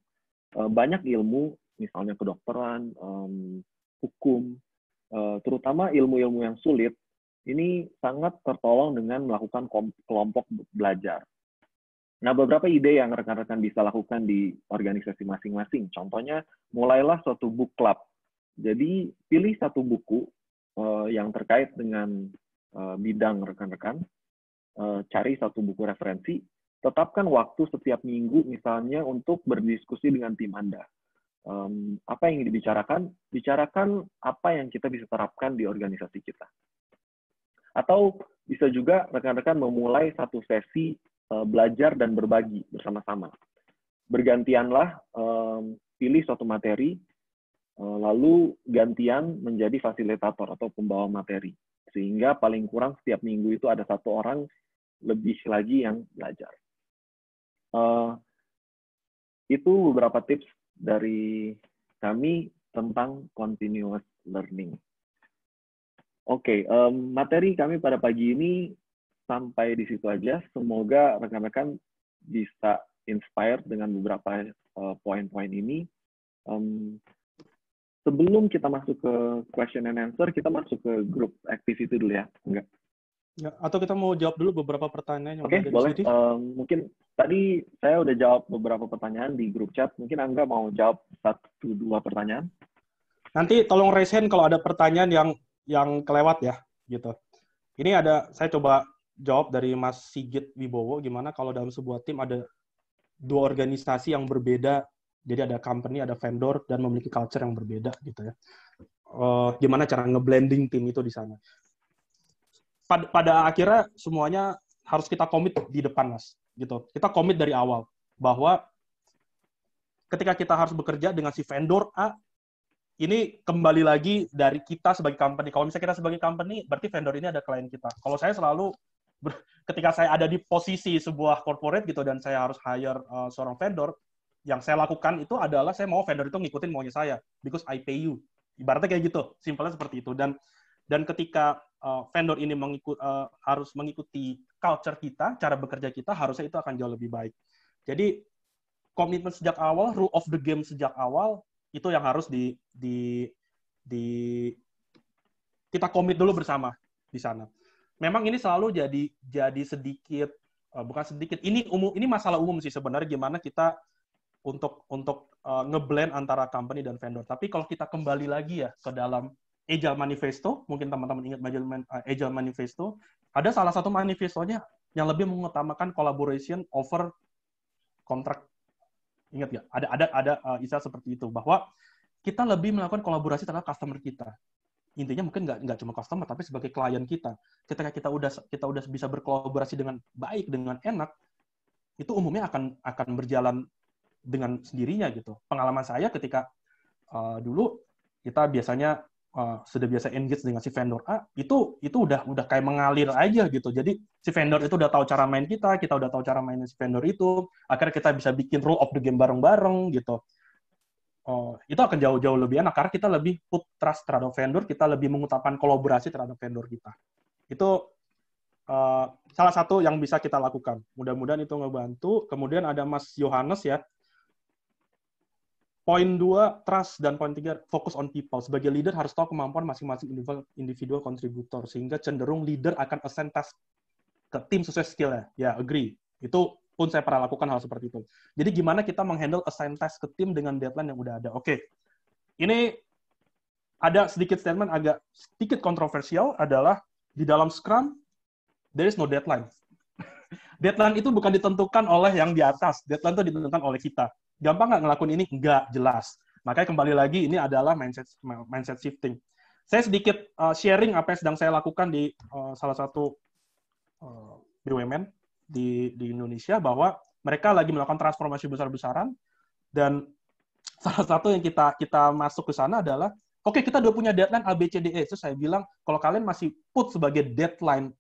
Uh, banyak ilmu, misalnya kedokteran, um, hukum, uh, terutama ilmu-ilmu yang sulit, ini sangat tertolong dengan melakukan kelompok belajar. Nah, beberapa ide yang rekan-rekan bisa lakukan di organisasi masing-masing. Contohnya, mulailah suatu book club. Jadi, pilih satu buku uh, yang terkait dengan uh, bidang rekan-rekan, uh, cari satu buku referensi, tetapkan waktu setiap minggu misalnya untuk berdiskusi dengan tim Anda. Um, apa yang dibicarakan? Bicarakan apa yang kita bisa terapkan di organisasi kita. Atau bisa juga rekan-rekan memulai satu sesi uh, belajar dan berbagi bersama-sama. Bergantianlah um, pilih suatu materi Eh, lalu gantian menjadi fasilitator atau pembawa materi. Sehingga paling kurang setiap minggu itu ada satu orang lebih lagi yang belajar. Uh, itu beberapa tips dari kami tentang continuous learning. Oke, okay, um, materi kami pada pagi ini sampai di situ aja. Semoga rekan-rekan bisa inspire dengan beberapa uh, poin-poin ini. Um, sebelum kita masuk ke question and answer, kita masuk ke grup activity dulu ya, enggak? Ya, atau kita mau jawab dulu beberapa pertanyaan yang okay, ada boleh. di boleh. mungkin tadi saya udah jawab beberapa pertanyaan di grup chat. Mungkin Angga mau jawab satu dua pertanyaan. Nanti tolong raise hand kalau ada pertanyaan yang yang kelewat ya, gitu. Ini ada saya coba jawab dari Mas Sigit Wibowo gimana kalau dalam sebuah tim ada dua organisasi yang berbeda jadi ada company, ada vendor, dan memiliki culture yang berbeda gitu ya. Uh, gimana cara ngeblending tim itu di sana? Pada, pada akhirnya semuanya harus kita komit di depan mas, gitu. Kita komit dari awal bahwa ketika kita harus bekerja dengan si vendor A, ini kembali lagi dari kita sebagai company. Kalau misalnya kita sebagai company, berarti vendor ini ada klien kita. Kalau saya selalu ketika saya ada di posisi sebuah corporate gitu dan saya harus hire uh, seorang vendor, yang saya lakukan itu adalah saya mau vendor itu ngikutin maunya saya because I pay you ibaratnya kayak gitu simpelnya seperti itu dan dan ketika uh, vendor ini mengikut uh, harus mengikuti culture kita cara bekerja kita harusnya itu akan jauh lebih baik jadi komitmen sejak awal rule of the game sejak awal itu yang harus di di di kita komit dulu bersama di sana memang ini selalu jadi jadi sedikit eh, bukan sedikit ini umum ini masalah umum sih sebenarnya gimana kita untuk untuk uh, ngeblend antara company dan vendor. Tapi kalau kita kembali lagi ya ke dalam Agile Manifesto, mungkin teman-teman ingat Agile eh, Manifesto, ada salah satu manifestonya yang lebih mengutamakan collaboration over contract. Ingat ya, Ada ada ada uh, istilah seperti itu bahwa kita lebih melakukan kolaborasi terhadap customer kita. Intinya mungkin nggak nggak cuma customer tapi sebagai klien kita. Ketika kita udah kita udah bisa berkolaborasi dengan baik dengan enak, itu umumnya akan akan berjalan dengan sendirinya gitu. Pengalaman saya ketika uh, dulu kita biasanya uh, sudah biasa engage dengan si vendor A, itu itu udah udah kayak mengalir aja gitu. Jadi si vendor itu udah tahu cara main kita, kita udah tahu cara main si vendor itu, akhirnya kita bisa bikin rule of the game bareng-bareng gitu. Oh, itu akan jauh-jauh lebih enak karena kita lebih put trust terhadap vendor, kita lebih mengutamakan kolaborasi terhadap vendor kita. Itu uh, salah satu yang bisa kita lakukan. Mudah-mudahan itu ngebantu. Kemudian ada Mas Yohanes ya, Poin dua, trust, dan poin tiga, fokus on people. Sebagai leader harus tahu kemampuan masing-masing individual, individual contributor, sehingga cenderung leader akan assign task ke tim sesuai skillnya. Ya, agree. Itu pun saya pernah lakukan hal seperti itu. Jadi gimana kita menghandle assign task ke tim dengan deadline yang udah ada. Oke, okay. ini ada sedikit statement agak sedikit kontroversial adalah di dalam Scrum, there is no deadline. deadline itu bukan ditentukan oleh yang di atas. Deadline itu ditentukan oleh kita Gampang nggak ngelakuin ini? Nggak, jelas. Makanya kembali lagi, ini adalah mindset mindset shifting. Saya sedikit uh, sharing apa yang sedang saya lakukan di uh, salah satu uh, eh, BUMN di, di Indonesia, bahwa mereka lagi melakukan transformasi besar-besaran, dan salah satu yang kita kita masuk ke sana adalah, oke okay, kita udah punya deadline ABCDE, terus saya bilang, kalau kalian masih put sebagai deadline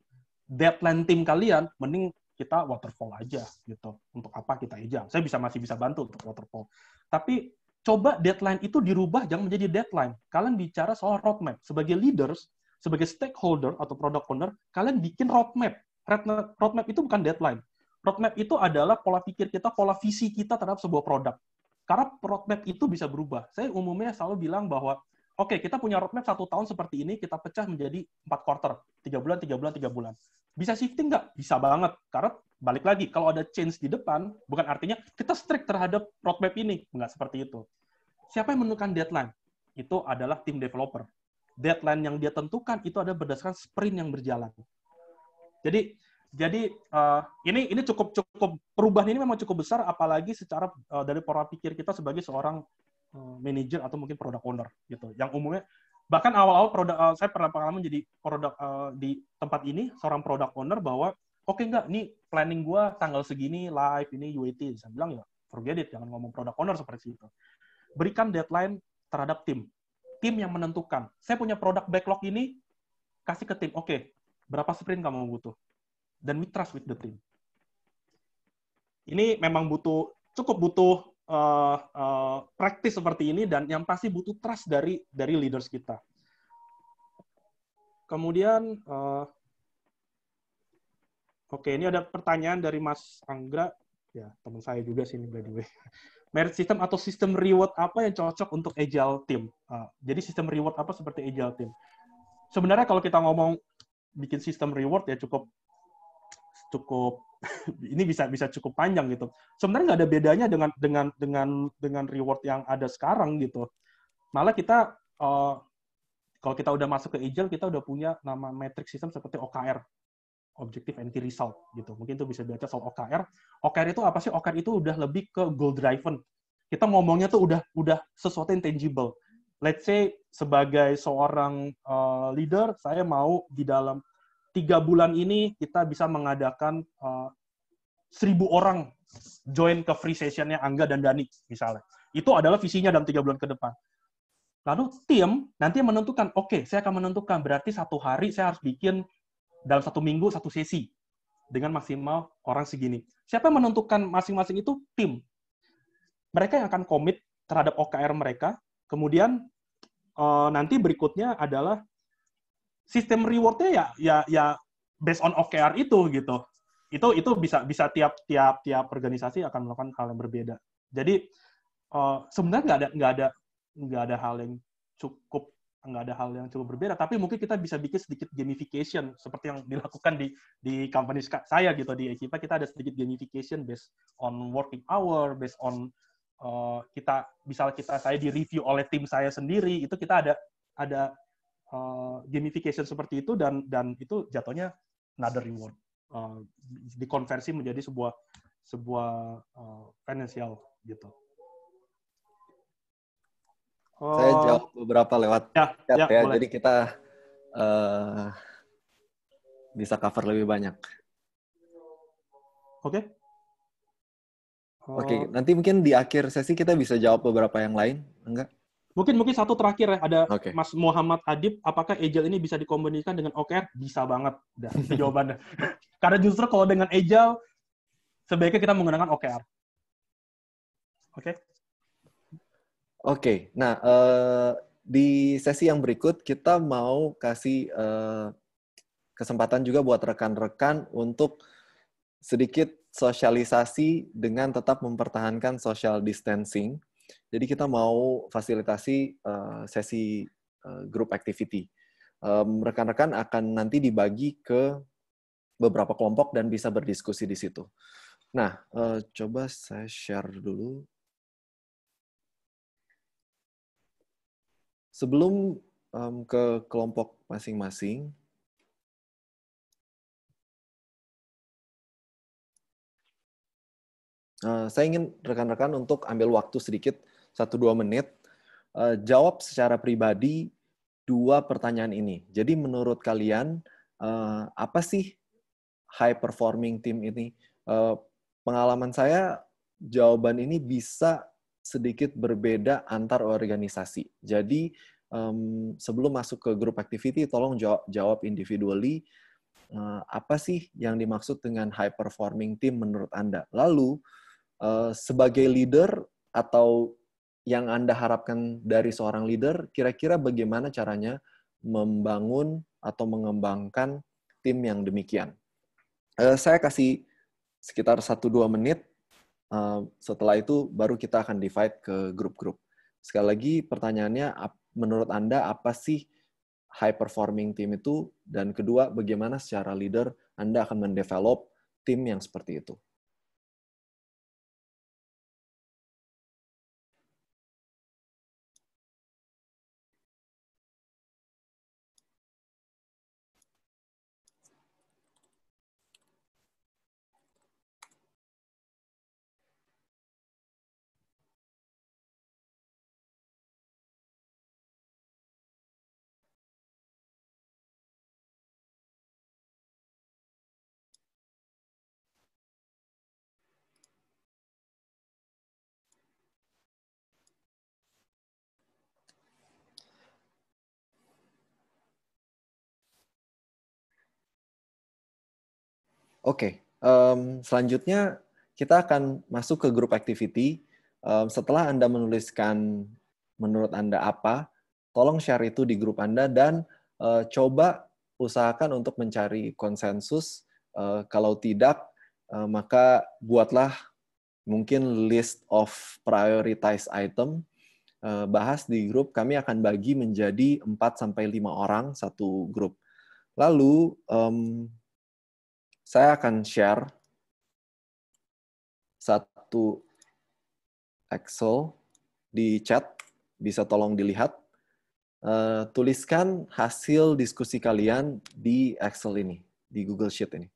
deadline tim kalian, mending kita waterfall aja gitu. Untuk apa kita hijau? Saya bisa masih bisa bantu untuk waterfall. Tapi coba deadline itu dirubah jangan menjadi deadline. Kalian bicara soal roadmap. Sebagai leaders, sebagai stakeholder atau product owner, kalian bikin roadmap. Roadmap itu bukan deadline. Roadmap itu adalah pola pikir kita, pola visi kita terhadap sebuah produk. Karena roadmap itu bisa berubah. Saya umumnya selalu bilang bahwa Oke, kita punya roadmap satu tahun seperti ini, kita pecah menjadi empat quarter, tiga bulan, tiga bulan, tiga bulan. Bisa shifting nggak? Bisa banget. Karena balik lagi, kalau ada change di depan, bukan artinya kita strict terhadap roadmap ini. Nggak seperti itu. Siapa yang menentukan deadline? Itu adalah tim developer. Deadline yang dia tentukan itu ada berdasarkan sprint yang berjalan. Jadi jadi uh, ini ini cukup cukup perubahan ini memang cukup besar apalagi secara uh, dari pola pikir kita sebagai seorang Eh, manager atau mungkin product owner gitu. Yang umumnya bahkan awal-awal produk uh, saya pernah pengalaman jadi produk uh, di tempat ini seorang product owner bahwa oke okay, enggak nih planning gua tanggal segini live ini UAT saya bilang ya forget it jangan ngomong product owner seperti itu. Berikan deadline terhadap tim. Tim yang menentukan. Saya punya produk backlog ini kasih ke tim. Oke, okay, berapa sprint kamu butuh? Dan we trust with the team. Ini memang butuh cukup butuh uh, eh, eh, praktis seperti ini dan yang pasti butuh trust dari dari leaders kita. Kemudian, uh, oke okay, ini ada pertanyaan dari Mas Anggra, ya teman saya juga sini by the way. Merit system atau sistem reward apa yang cocok untuk agile team? Uh, jadi sistem reward apa seperti agile team? Sebenarnya kalau kita ngomong bikin sistem reward ya cukup cukup ini bisa bisa cukup panjang gitu. Sebenarnya nggak ada bedanya dengan dengan dengan dengan reward yang ada sekarang gitu. Malah kita uh, kalau kita udah masuk ke Agile kita udah punya nama metric system seperti OKR, objective and key result gitu. Mungkin itu bisa baca soal OKR. OKR itu apa sih? OKR itu udah lebih ke goal driven. Kita ngomongnya tuh udah udah sesuatu yang tangible. Let's say sebagai seorang uh, leader saya mau di dalam tiga bulan ini kita bisa mengadakan eh, seribu uh, orang join ke free sessionnya Angga dan Dani misalnya. Itu adalah visinya dalam tiga bulan ke depan. Lalu tim nanti menentukan, oke, okay, saya akan menentukan berarti satu hari saya harus bikin dalam satu minggu satu sesi dengan maksimal orang segini. Siapa yang menentukan masing-masing itu tim. Mereka yang akan komit terhadap OKR mereka. Kemudian eh, nanti berikutnya adalah sistem rewardnya ya ya ya based on OKR itu gitu itu itu bisa bisa tiap tiap tiap organisasi akan melakukan hal yang berbeda jadi uh, sebenarnya nggak ada nggak ada nggak ada hal yang cukup nggak ada hal yang cukup berbeda tapi mungkin kita bisa bikin sedikit gamification seperti yang dilakukan di di company saya gitu di kita kita ada sedikit gamification based on working hour based on uh, kita misal kita saya di review oleh tim saya sendiri itu kita ada ada Eh, gamification seperti itu dan dan itu jatuhnya another reward uh, dikonversi menjadi sebuah sebuah uh, financial gitu. Uh, Saya jawab beberapa lewat ya, chat ya, ya. jadi kita uh, bisa cover lebih banyak. Oke. Okay. Oke, okay. nanti mungkin di akhir sesi kita bisa jawab beberapa yang lain, enggak? Mungkin mungkin satu terakhir ya ada okay. Mas Muhammad Adib, apakah agile ini bisa dikombinasikan dengan OKR? Bisa banget, udah jawabannya. Karena justru kalau dengan agile sebaiknya kita menggunakan OKR. Oke. Okay? Oke. Okay. Nah, uh, di sesi yang berikut kita mau kasih uh, kesempatan juga buat rekan-rekan untuk sedikit sosialisasi dengan tetap mempertahankan social distancing jadi kita mau fasilitasi uh, sesi uh, group activity. rekan rekan-rekan akan nanti dibagi ke beberapa kelompok dan bisa berdiskusi di situ. Nah, uh, coba saya share dulu. Sebelum um, ke kelompok masing-masing, Uh, saya ingin rekan-rekan untuk ambil waktu sedikit satu dua menit uh, jawab secara pribadi dua pertanyaan ini. Jadi menurut kalian uh, apa sih high performing team ini? Uh, pengalaman saya jawaban ini bisa sedikit berbeda antar organisasi. Jadi um, sebelum masuk ke grup activity, tolong jawab, jawab individually uh, apa sih yang dimaksud dengan high performing team menurut anda. Lalu uh, sebagai leader atau yang Anda harapkan dari seorang leader, kira-kira bagaimana caranya membangun atau mengembangkan tim yang demikian. Eh, saya kasih sekitar 1-2 menit, eh, setelah itu baru kita akan divide ke grup-grup. Sekali lagi pertanyaannya, menurut Anda apa sih high performing team itu? Dan kedua, bagaimana secara leader Anda akan mendevelop tim yang seperti itu? Oke, okay. um, selanjutnya kita akan masuk ke grup activity. Um, setelah Anda menuliskan menurut Anda apa, tolong share itu di grup Anda dan uh, coba usahakan untuk mencari konsensus. Uh, kalau tidak, uh, maka buatlah mungkin list of prioritized item bahas di grup kami akan bagi menjadi 4 sampai 5 orang satu grup. Lalu saya akan share satu Excel di chat, bisa tolong dilihat. Uh, tuliskan hasil diskusi kalian di Excel ini, di Google Sheet ini.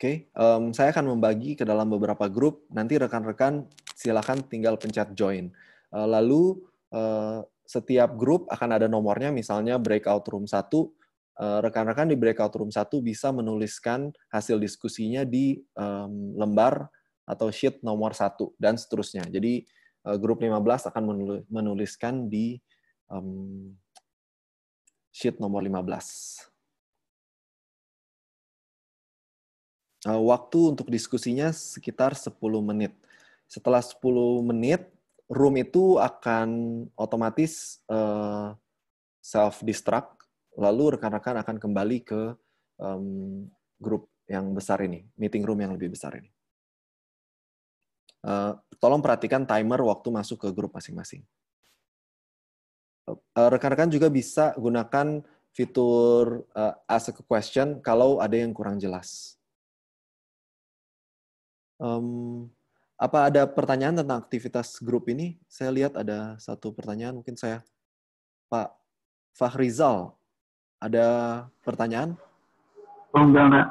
Oke, okay, um, saya akan membagi ke dalam beberapa grup. Nanti rekan-rekan silakan tinggal pencet join. Uh, lalu uh, setiap grup akan ada nomornya, misalnya breakout room 1. Uh, eh, rekan-rekan di breakout room 1 bisa menuliskan hasil diskusinya di um, lembar atau sheet nomor 1, dan seterusnya. Jadi uh, grup 15 akan menuliskan di um, sheet nomor 15. Eh, waktu untuk diskusinya sekitar 10 menit. Setelah 10 menit, room itu akan otomatis eh, self-destruct, lalu rekan-rekan akan kembali ke grup yang besar ini, meeting room yang lebih besar ini. Eh, tolong perhatikan timer waktu masuk ke grup masing-masing. Rekan-rekan juga bisa gunakan fitur uh, ask a question kalau ada yang kurang jelas Um, apa ada pertanyaan tentang aktivitas grup ini? Saya lihat ada satu pertanyaan, mungkin saya Pak Fahrizal, ada pertanyaan? Oh, enggak, enggak.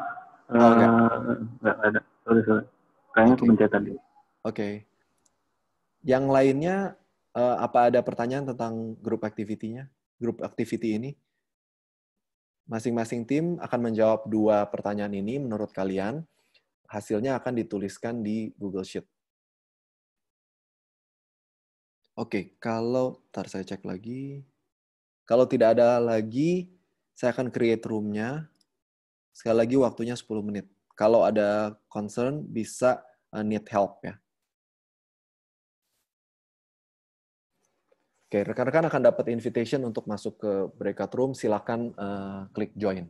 oh, enggak. Eh, enggak ada. Sorry, sorry. Kayaknya okay. kebencet tadi. Oke. Okay. Yang lainnya, eh, apa ada pertanyaan tentang grup activity Grup activity ini? Masing-masing tim akan menjawab dua pertanyaan ini menurut kalian hasilnya akan dituliskan di Google Sheet. Oke, kalau ntar saya cek lagi. Kalau tidak ada lagi, saya akan create roomnya. Sekali lagi waktunya 10 menit. Kalau ada concern, bisa uh, need help ya. Oke, rekan-rekan akan dapat invitation untuk masuk ke breakout room. Silakan uh, klik join.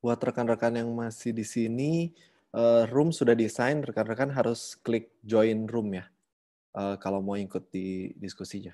buat rekan-rekan yang masih di sini, uh, room sudah desain, rekan-rekan harus klik join room ya, uh, kalau mau ikut di diskusinya.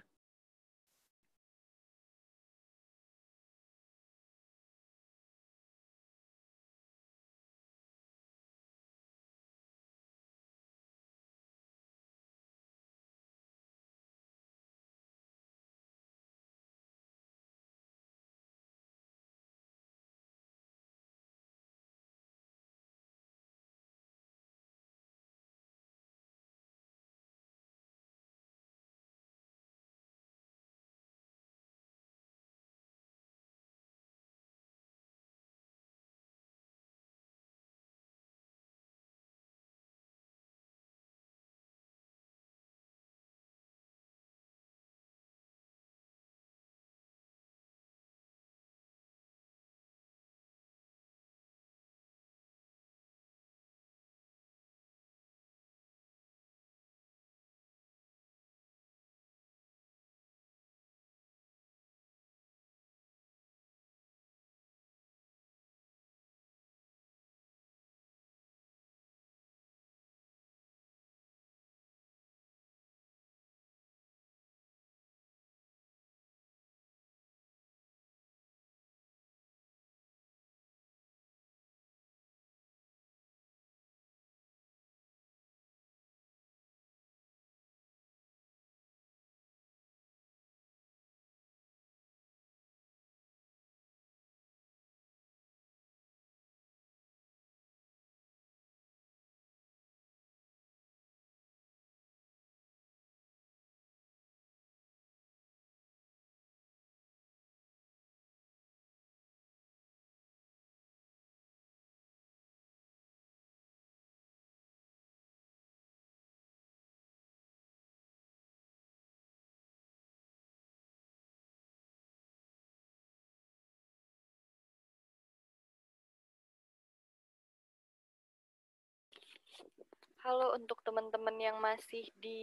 Kalau untuk teman-teman yang masih di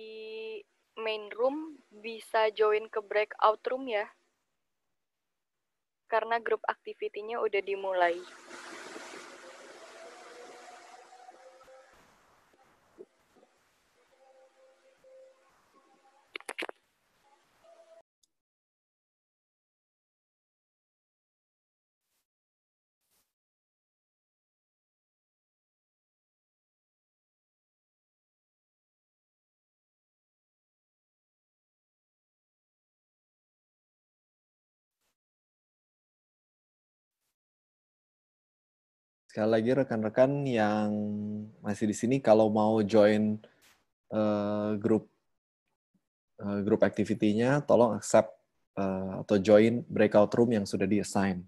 main room, bisa join ke breakout room ya. Karena grup aktivitinya udah dimulai. sekali lagi rekan-rekan yang masih di sini kalau mau join uh, grup uh, grup activity-nya tolong accept uh, atau join breakout room yang sudah di assign.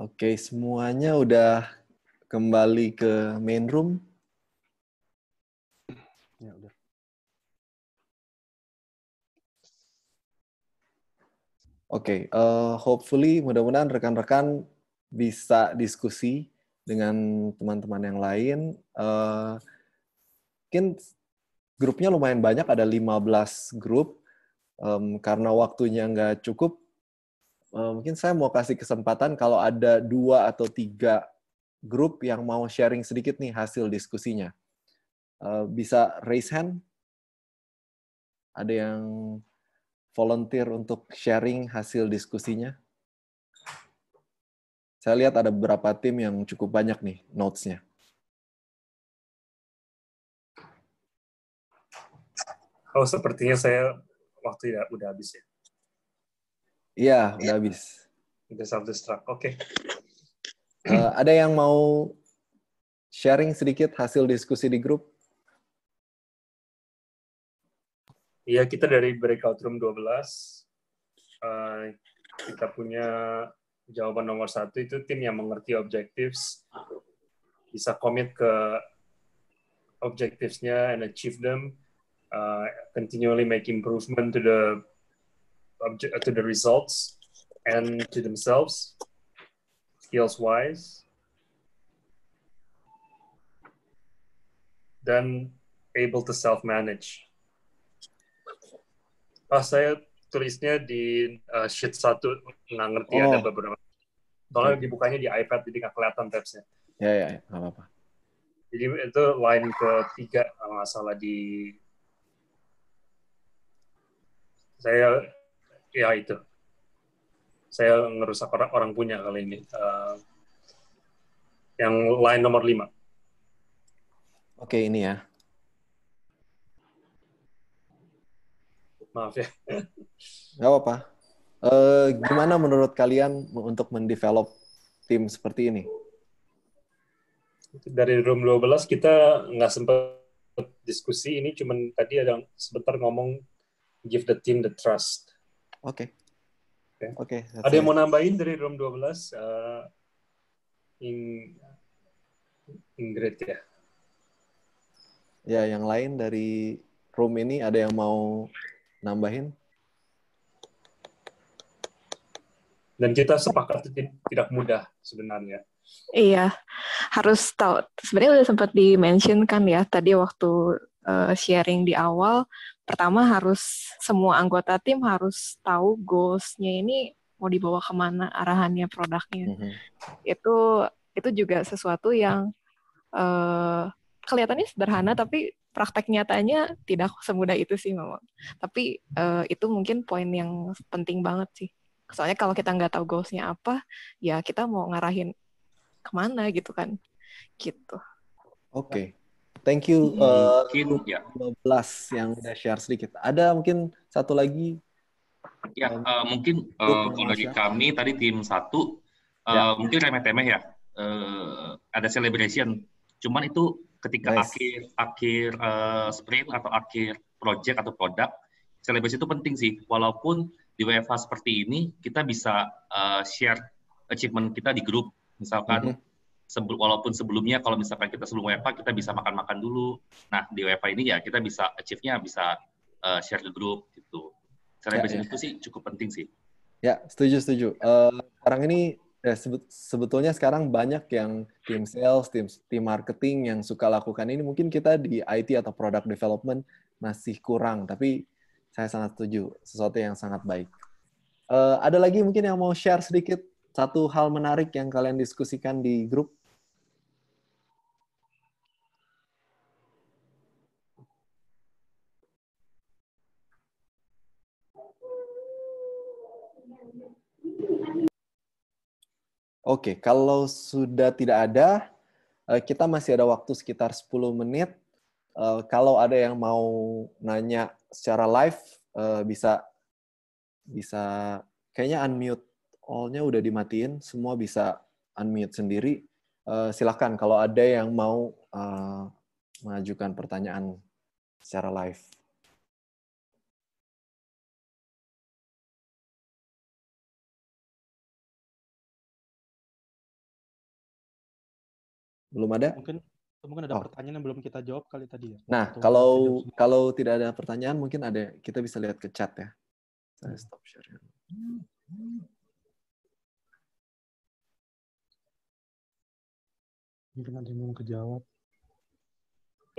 Oke, semuanya udah kembali ke main room. Ya, udah. Oke, uh, hopefully mudah-mudahan rekan-rekan bisa diskusi dengan teman-teman yang lain. Uh, mungkin grupnya lumayan banyak, ada 15 grup. Um, karena waktunya nggak cukup, Eh, mungkin saya mau kasih kesempatan kalau ada dua atau tiga grup yang mau sharing sedikit nih hasil diskusinya. Uh, bisa raise hand. Ada yang volunteer untuk sharing hasil diskusinya? Saya lihat ada beberapa tim yang cukup banyak nih notes-nya. Kalau oh, sepertinya saya waktu ya udah habis ya. Iya, iya, udah habis. Udah self destruct. Oke. Okay. Uh, eh, ada yang mau sharing sedikit hasil diskusi di grup? Iya, kita dari breakout room 12. Uh, eh, kita punya jawaban nomor satu itu tim yang mengerti objectives bisa komit ke objectivesnya and achieve them, uh, continually make improvement to the to the results and to themselves, skills wise. Then able to self manage. Ah, saya tulisnya di uh, sheet satu nggak ngerti oh. ada beberapa. Soalnya hmm. dibukanya di iPad jadi nggak kelihatan tabsnya. Ya ya, ya nggak apa-apa. Jadi itu line ketiga masalah di saya ya itu saya ngerusak orang, orang punya kali ini uh, yang lain nomor lima. oke ini ya maaf ya nggak apa-apa uh, gimana menurut kalian untuk mendevelop tim seperti ini dari room 12 kita nggak sempat diskusi ini cuman tadi ada sebentar ngomong give the team the trust Oke. Oke. Ada yang mau nambahin dari room 12? Uh, in Ingrid ya. Ya, yang lain dari room ini ada yang mau nambahin? Dan kita sepakat tidak mudah sebenarnya. Iya, harus tahu. Sebenarnya udah sempat di-mention kan ya tadi waktu uh, sharing di awal pertama harus semua anggota tim harus tahu goalsnya ini mau dibawa kemana arahannya produknya. Mm -hmm. Itu itu juga sesuatu yang uh, kelihatannya sederhana tapi praktek nyatanya tidak semudah itu sih memang. Tapi uh, itu mungkin poin yang penting banget sih. Soalnya kalau kita nggak tahu goalsnya apa, ya kita mau ngarahin kemana gitu kan. Gitu. Oke. Okay. Thank you uh, ya. 12 yang udah share sedikit. Ada mungkin satu lagi Ya, uh, mungkin uh, kalau dari kami tadi tim satu uh, ya. mungkin remeh-temeh ya. Uh, ada celebration. Cuman itu ketika nice. akhir akhir uh, sprint atau akhir project atau produk, celebration itu penting sih. Walaupun di WFH seperti ini kita bisa uh, share achievement kita di grup misalkan mm -hmm walaupun sebelumnya kalau misalkan kita sebelum WFA kita bisa makan-makan dulu. Nah, di WFA ini ya kita bisa achieve-nya bisa uh, share di grup gitu. Celebration ya, ya. itu sih cukup penting sih. Ya, setuju setuju. Uh, sekarang ini ya sebetulnya sekarang banyak yang tim sales, tim tim marketing yang suka lakukan ini mungkin kita di IT atau product development masih kurang, tapi saya sangat setuju sesuatu yang sangat baik. Uh, ada lagi mungkin yang mau share sedikit satu hal menarik yang kalian diskusikan di grup Oke, kalau sudah tidak ada, eh, kita masih ada waktu sekitar 10 menit. Eh, kalau ada yang mau nanya secara live, eh, bisa bisa kayaknya unmute all-nya udah dimatiin, semua bisa unmute sendiri. Silahkan kalau ada yang mau mengajukan pertanyaan secara live. Belum ada? Mungkin mungkin ada oh. pertanyaan yang belum kita jawab kali tadi ya. Nah, kalau kalau tidak ada pertanyaan mungkin ada kita bisa lihat ke chat ya. Saya hmm. stop share. Mungkin ada yang kejawab.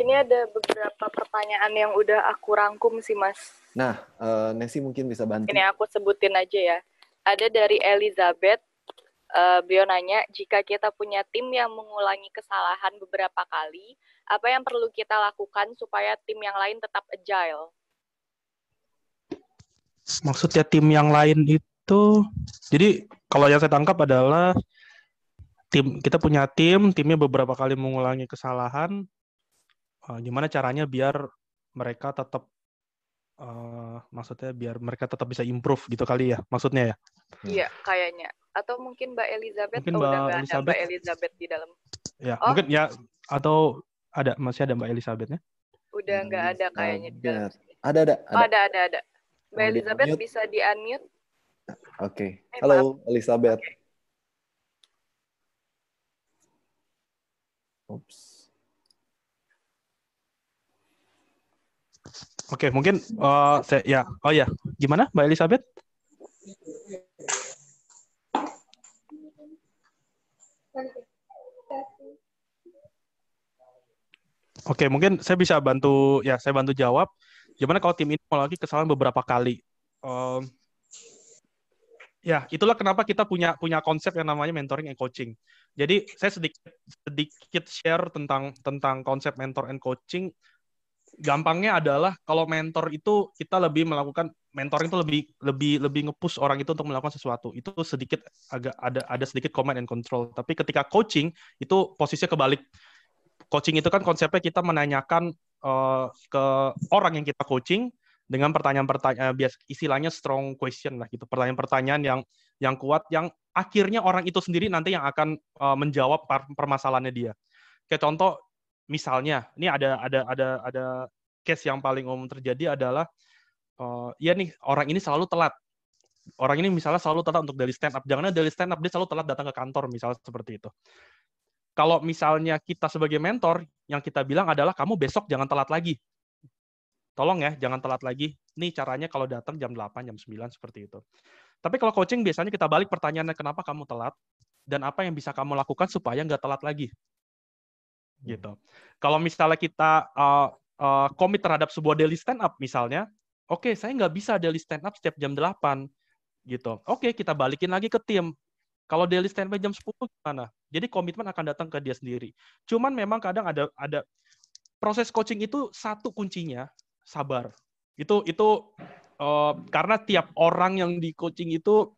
Ini ada beberapa pertanyaan yang udah aku rangkum sih, Mas. Nah, uh, eh, Nesi mungkin bisa bantu. Ini aku sebutin aja ya. Ada dari Elizabeth, Uh, beliau nanya, jika kita punya tim yang mengulangi kesalahan beberapa kali, apa yang perlu kita lakukan supaya tim yang lain tetap agile? Maksudnya tim yang lain itu, jadi kalau yang saya tangkap adalah tim kita punya tim, timnya beberapa kali mengulangi kesalahan, uh, gimana caranya biar mereka tetap uh, maksudnya biar mereka tetap bisa improve gitu kali ya maksudnya ya hmm. iya kayaknya atau mungkin mbak Elizabeth mungkin oh, mbak udah Elizabeth. ada mbak Elizabeth di dalam ya oh. mungkin ya atau ada masih ada mbak Elizabethnya udah nggak ada kayaknya di dalam ada ada ada oh, ada ada ada mbak Elizabeth bisa di unmute oke okay. Eh, halo Elizabeth okay. Oops. Oke, okay, mungkin uh, eh, saya ya. Oh ya, gimana Mbak Elizabeth? Oke, okay, mungkin saya bisa bantu ya, saya bantu jawab. Gimana kalau tim ini mengalami kesalahan beberapa kali? Um, ya, itulah kenapa kita punya punya konsep yang namanya mentoring and coaching. Jadi, saya sedikit sedikit share tentang tentang konsep mentor and coaching gampangnya adalah kalau mentor itu kita lebih melakukan mentoring itu lebih lebih lebih ngepush orang itu untuk melakukan sesuatu itu sedikit agak ada ada sedikit command and control tapi ketika coaching itu posisinya kebalik coaching itu kan konsepnya kita menanyakan uh, ke orang yang kita coaching dengan pertanyaan-pertanyaan eh, bias istilahnya strong question lah gitu pertanyaan-pertanyaan yang yang kuat yang akhirnya orang itu sendiri nanti yang akan uh, menjawab permasalahannya dia kayak contoh misalnya ini ada ada ada ada case yang paling umum terjadi adalah uh, ya nih orang ini selalu telat orang ini misalnya selalu telat untuk dari stand up jangan dari stand up dia selalu telat datang ke kantor misalnya seperti itu kalau misalnya kita sebagai mentor yang kita bilang adalah kamu besok jangan telat lagi tolong ya jangan telat lagi ini caranya kalau datang jam 8 jam 9 seperti itu tapi kalau coaching biasanya kita balik pertanyaannya kenapa kamu telat dan apa yang bisa kamu lakukan supaya nggak telat lagi gitu. Kalau misalnya kita uh, uh, komit terhadap sebuah daily stand up misalnya, oke okay, saya nggak bisa daily stand up setiap jam 8 gitu. Oke okay, kita balikin lagi ke tim. Kalau daily stand up jam 10 gimana? Jadi komitmen akan datang ke dia sendiri. Cuman memang kadang ada ada proses coaching itu satu kuncinya sabar. Itu itu uh, karena tiap orang yang di coaching itu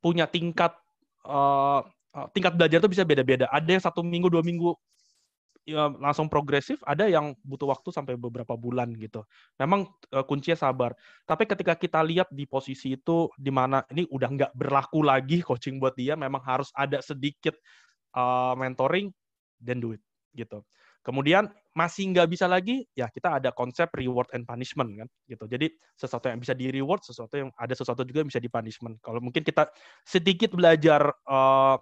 punya tingkat uh, Eh, tingkat belajar tuh bisa beda-beda. Ada yang satu minggu, dua minggu ya, langsung progresif, ada yang butuh waktu sampai beberapa bulan gitu. Memang uh, kuncinya sabar. Tapi ketika kita lihat di posisi itu, di mana ini udah nggak berlaku lagi coaching buat dia, memang harus ada sedikit uh, mentoring, dan do it gitu. Kemudian masih nggak bisa lagi, ya kita ada konsep reward and punishment kan, gitu. Jadi sesuatu yang bisa di reward, sesuatu yang ada sesuatu juga yang bisa di punishment. Kalau mungkin kita sedikit belajar uh,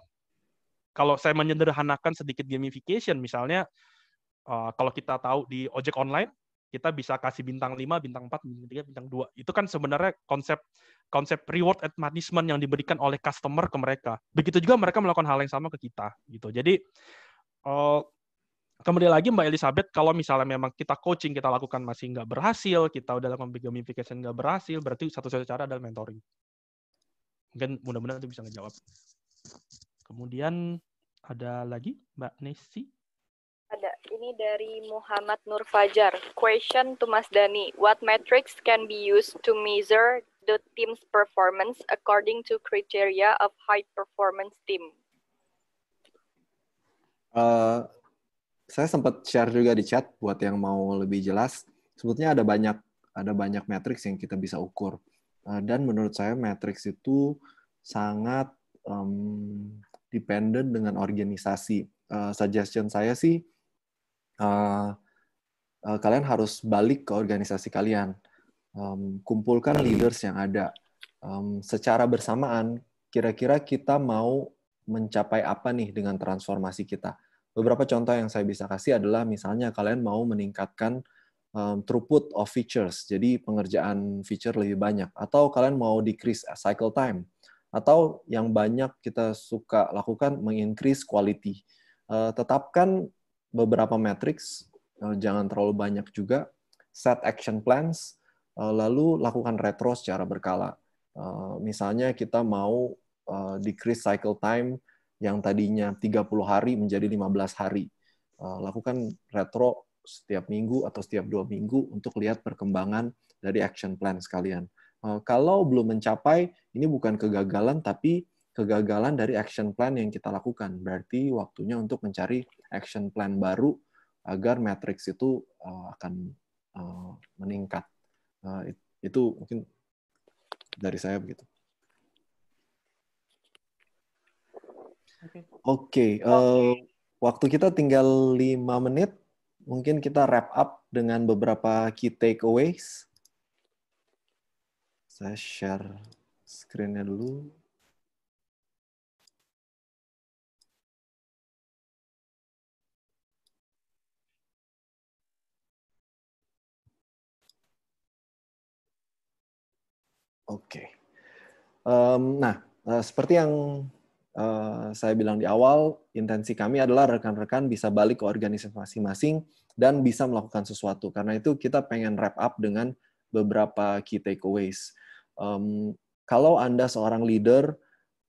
kalau saya menyederhanakan sedikit gamification misalnya uh, kalau kita tahu di ojek online kita bisa kasih bintang 5, bintang 4, bintang 3, bintang 2. Itu kan sebenarnya konsep konsep reward and punishment yang diberikan oleh customer ke mereka. Begitu juga mereka melakukan hal yang sama ke kita gitu. Jadi uh, kembali lagi Mbak Elizabeth, kalau misalnya memang kita coaching kita lakukan masih nggak berhasil, kita udah lakukan gamification nggak berhasil, berarti satu satu cara adalah mentoring. Mungkin mudah-mudahan itu bisa ngejawab. Kemudian ada lagi Mbak Nesi? Ada. Ini dari Muhammad Nur Fajar. Question to Mas Dani. What metrics can be used to measure the team's performance according to criteria of high performance team? Uh, saya sempat share juga di chat buat yang mau lebih jelas. Sebetulnya ada banyak ada banyak metrics yang kita bisa ukur. Uh, dan menurut saya metrics itu sangat um, dependent dengan organisasi. Uh, suggestion saya sih uh, uh, kalian harus balik ke organisasi kalian, um, kumpulkan leaders yang ada um, secara bersamaan. Kira-kira kita mau mencapai apa nih dengan transformasi kita? Beberapa contoh yang saya bisa kasih adalah misalnya kalian mau meningkatkan um, throughput of features, jadi pengerjaan feature lebih banyak, atau kalian mau decrease cycle time atau yang banyak kita suka lakukan mengincrease quality. Eh, tetapkan beberapa uh, jangan terlalu banyak juga. Set action plans, eh, lalu lakukan retro secara berkala. Misalnya kita mau decrease cycle time yang tadinya 30 hari menjadi 15 hari. Lakukan retro setiap minggu atau setiap dua minggu untuk lihat perkembangan dari action plan sekalian. Eh, kalau belum mencapai, ini bukan kegagalan, tapi kegagalan dari action plan yang kita lakukan. Berarti waktunya untuk mencari action plan baru agar matriks itu eh, akan eh, meningkat. Itu mungkin dari saya begitu. Oke, okay. uh, waktu kita tinggal lima menit. Mungkin kita wrap up dengan beberapa key takeaways saya share screen dulu. Oke. Okay. Um, nah, eh, seperti yang uh, saya bilang di awal, intensi kami adalah rekan-rekan bisa balik ke organisasi masing-masing dan bisa melakukan sesuatu. Karena itu kita pengen wrap up dengan beberapa key takeaways um, kalau Anda seorang leader,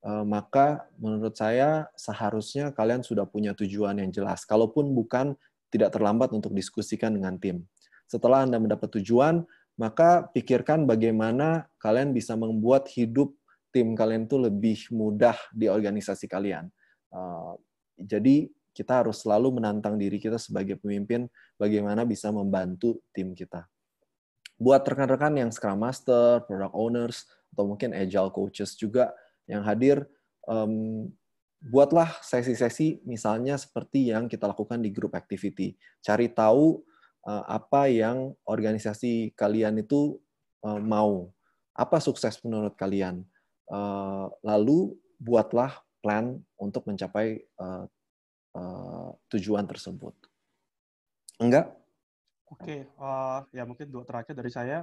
uh, maka menurut saya seharusnya kalian sudah punya tujuan yang jelas. Kalaupun bukan, tidak terlambat untuk diskusikan dengan tim. Setelah Anda mendapat tujuan, maka pikirkan bagaimana kalian bisa membuat hidup tim kalian itu lebih mudah di organisasi kalian. Uh, jadi kita harus selalu menantang diri kita sebagai pemimpin bagaimana bisa membantu tim kita buat rekan-rekan yang Scrum Master, Product Owners, atau mungkin Agile Coaches juga yang hadir, um, buatlah sesi-sesi misalnya seperti yang kita lakukan di grup activity. Cari tahu uh, apa yang organisasi kalian itu uh, mau, apa sukses menurut kalian. Uh, lalu buatlah plan untuk mencapai uh, uh, tujuan tersebut. Enggak? Oke, okay, uh, eh, ya mungkin dua terakhir dari saya.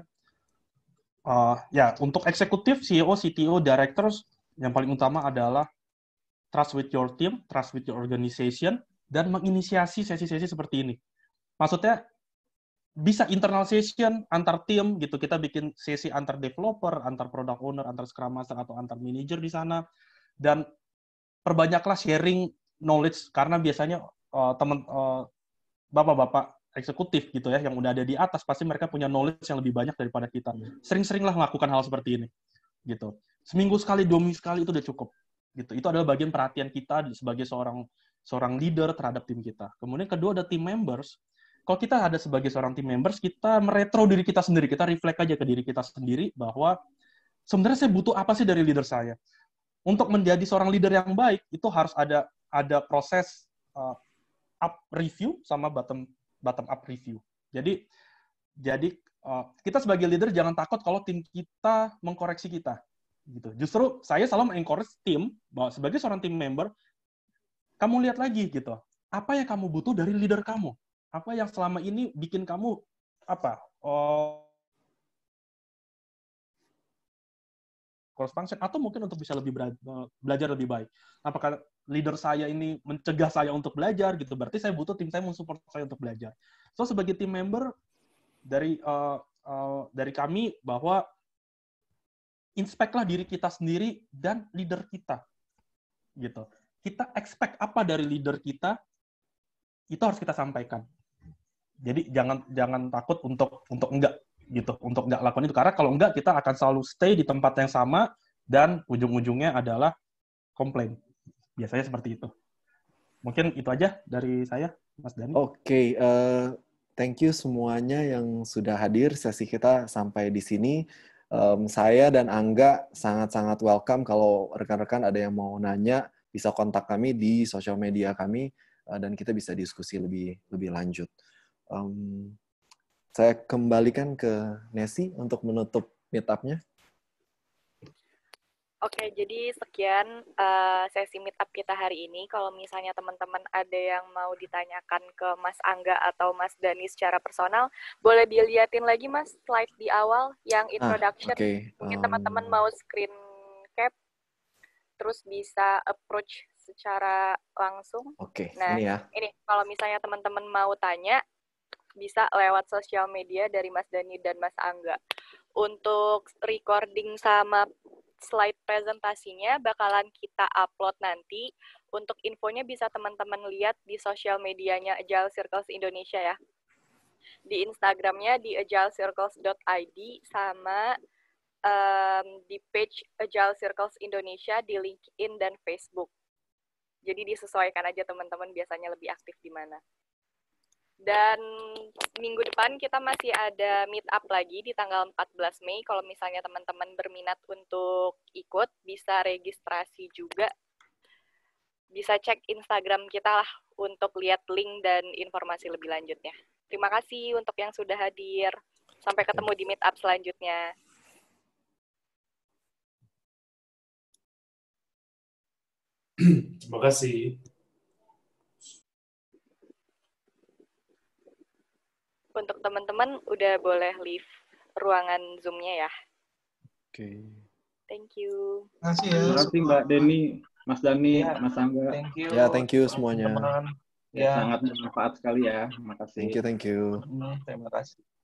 Uh, ya, untuk eksekutif, CEO, CTO, directors, yang paling utama adalah trust with your team, trust with your organization, dan menginisiasi sesi-sesi seperti ini. Maksudnya bisa internal session antar tim gitu. Kita bikin sesi antar developer, antar product owner, antar scrum master atau antar manager di sana dan perbanyaklah sharing knowledge karena biasanya uh, eh, teman uh, bapak-bapak eksekutif gitu ya, yang udah ada di atas, pasti mereka punya knowledge yang lebih banyak daripada kita. Sering-seringlah melakukan hal seperti ini, gitu. Seminggu sekali, dua minggu sekali itu udah cukup, gitu. Itu adalah bagian perhatian kita sebagai seorang seorang leader terhadap tim kita. Kemudian kedua ada tim members. Kalau kita ada sebagai seorang tim members, kita meretro diri kita sendiri, kita reflect aja ke diri kita sendiri bahwa sebenarnya saya butuh apa sih dari leader saya? Untuk menjadi seorang leader yang baik itu harus ada ada proses uh, up review sama bottom bottom up review. Jadi jadi eh, kita sebagai leader jangan takut kalau tim kita mengkoreksi kita gitu. Justru saya selalu mengencourage tim bahwa sebagai seorang tim member kamu lihat lagi gitu. Apa yang kamu butuh dari leader kamu? Apa yang selama ini bikin kamu apa? Uh, cross function atau mungkin untuk bisa lebih eh, belajar lebih baik. Apakah leader saya ini mencegah saya untuk belajar gitu? Berarti saya butuh tim saya mensupport saya untuk belajar. So sebagai tim member dari uh, uh, dari kami bahwa inspeklah diri kita sendiri dan leader kita gitu. Kita expect apa dari leader kita itu harus kita sampaikan. Jadi jangan jangan takut untuk untuk enggak gitu untuk nggak lakukan itu karena kalau nggak kita akan selalu stay di tempat yang sama dan ujung-ujungnya adalah komplain biasanya seperti itu mungkin itu aja dari saya Mas Dani oke okay, uh, eh, thank you semuanya yang sudah hadir sesi kita sampai di sini um, saya dan Angga sangat-sangat welcome kalau rekan-rekan ada yang mau nanya bisa kontak kami di sosial media kami uh, dan kita bisa diskusi lebih lebih lanjut um, saya kembalikan ke Nesi untuk menutup meetupnya. Oke, jadi sekian uh, sesi meetup kita hari ini. Kalau misalnya teman-teman ada yang mau ditanyakan ke Mas Angga atau Mas Dani secara personal, boleh dilihatin lagi Mas slide di awal yang ah, introduction. Ah, okay. Mungkin teman-teman mau screen cap, terus bisa approach secara langsung. Oke, okay, nah, ini ya. Ini, kalau misalnya teman-teman mau tanya, bisa lewat sosial media dari Mas Dani dan Mas Angga. Untuk recording sama slide presentasinya bakalan kita upload nanti. Untuk infonya bisa teman-teman lihat di sosial medianya Agile Circles Indonesia ya. Di Instagramnya di agilecircles.id sama um, di page Agile Circles Indonesia di LinkedIn dan Facebook. Jadi disesuaikan aja teman-teman biasanya lebih aktif di mana. Dan minggu depan kita masih ada meet up lagi di tanggal 14 Mei. Kalau misalnya teman-teman berminat untuk ikut, bisa registrasi juga. Bisa cek Instagram kita lah untuk lihat link dan informasi lebih lanjutnya. Terima kasih untuk yang sudah hadir. Sampai ketemu di meet up selanjutnya. Terima kasih. untuk teman-teman udah boleh leave ruangan zoomnya ya. Oke. Okay. Thank you. Terima kasih ya. Terima kasih Mbak Denny, Mas Dani, ya, Mas Angga. Thank you. Ya, thank you semuanya. Teman. Ya, ya. Sangat bermanfaat sekali ya. Terima kasih. Thank you, thank you. Hmm, terima kasih.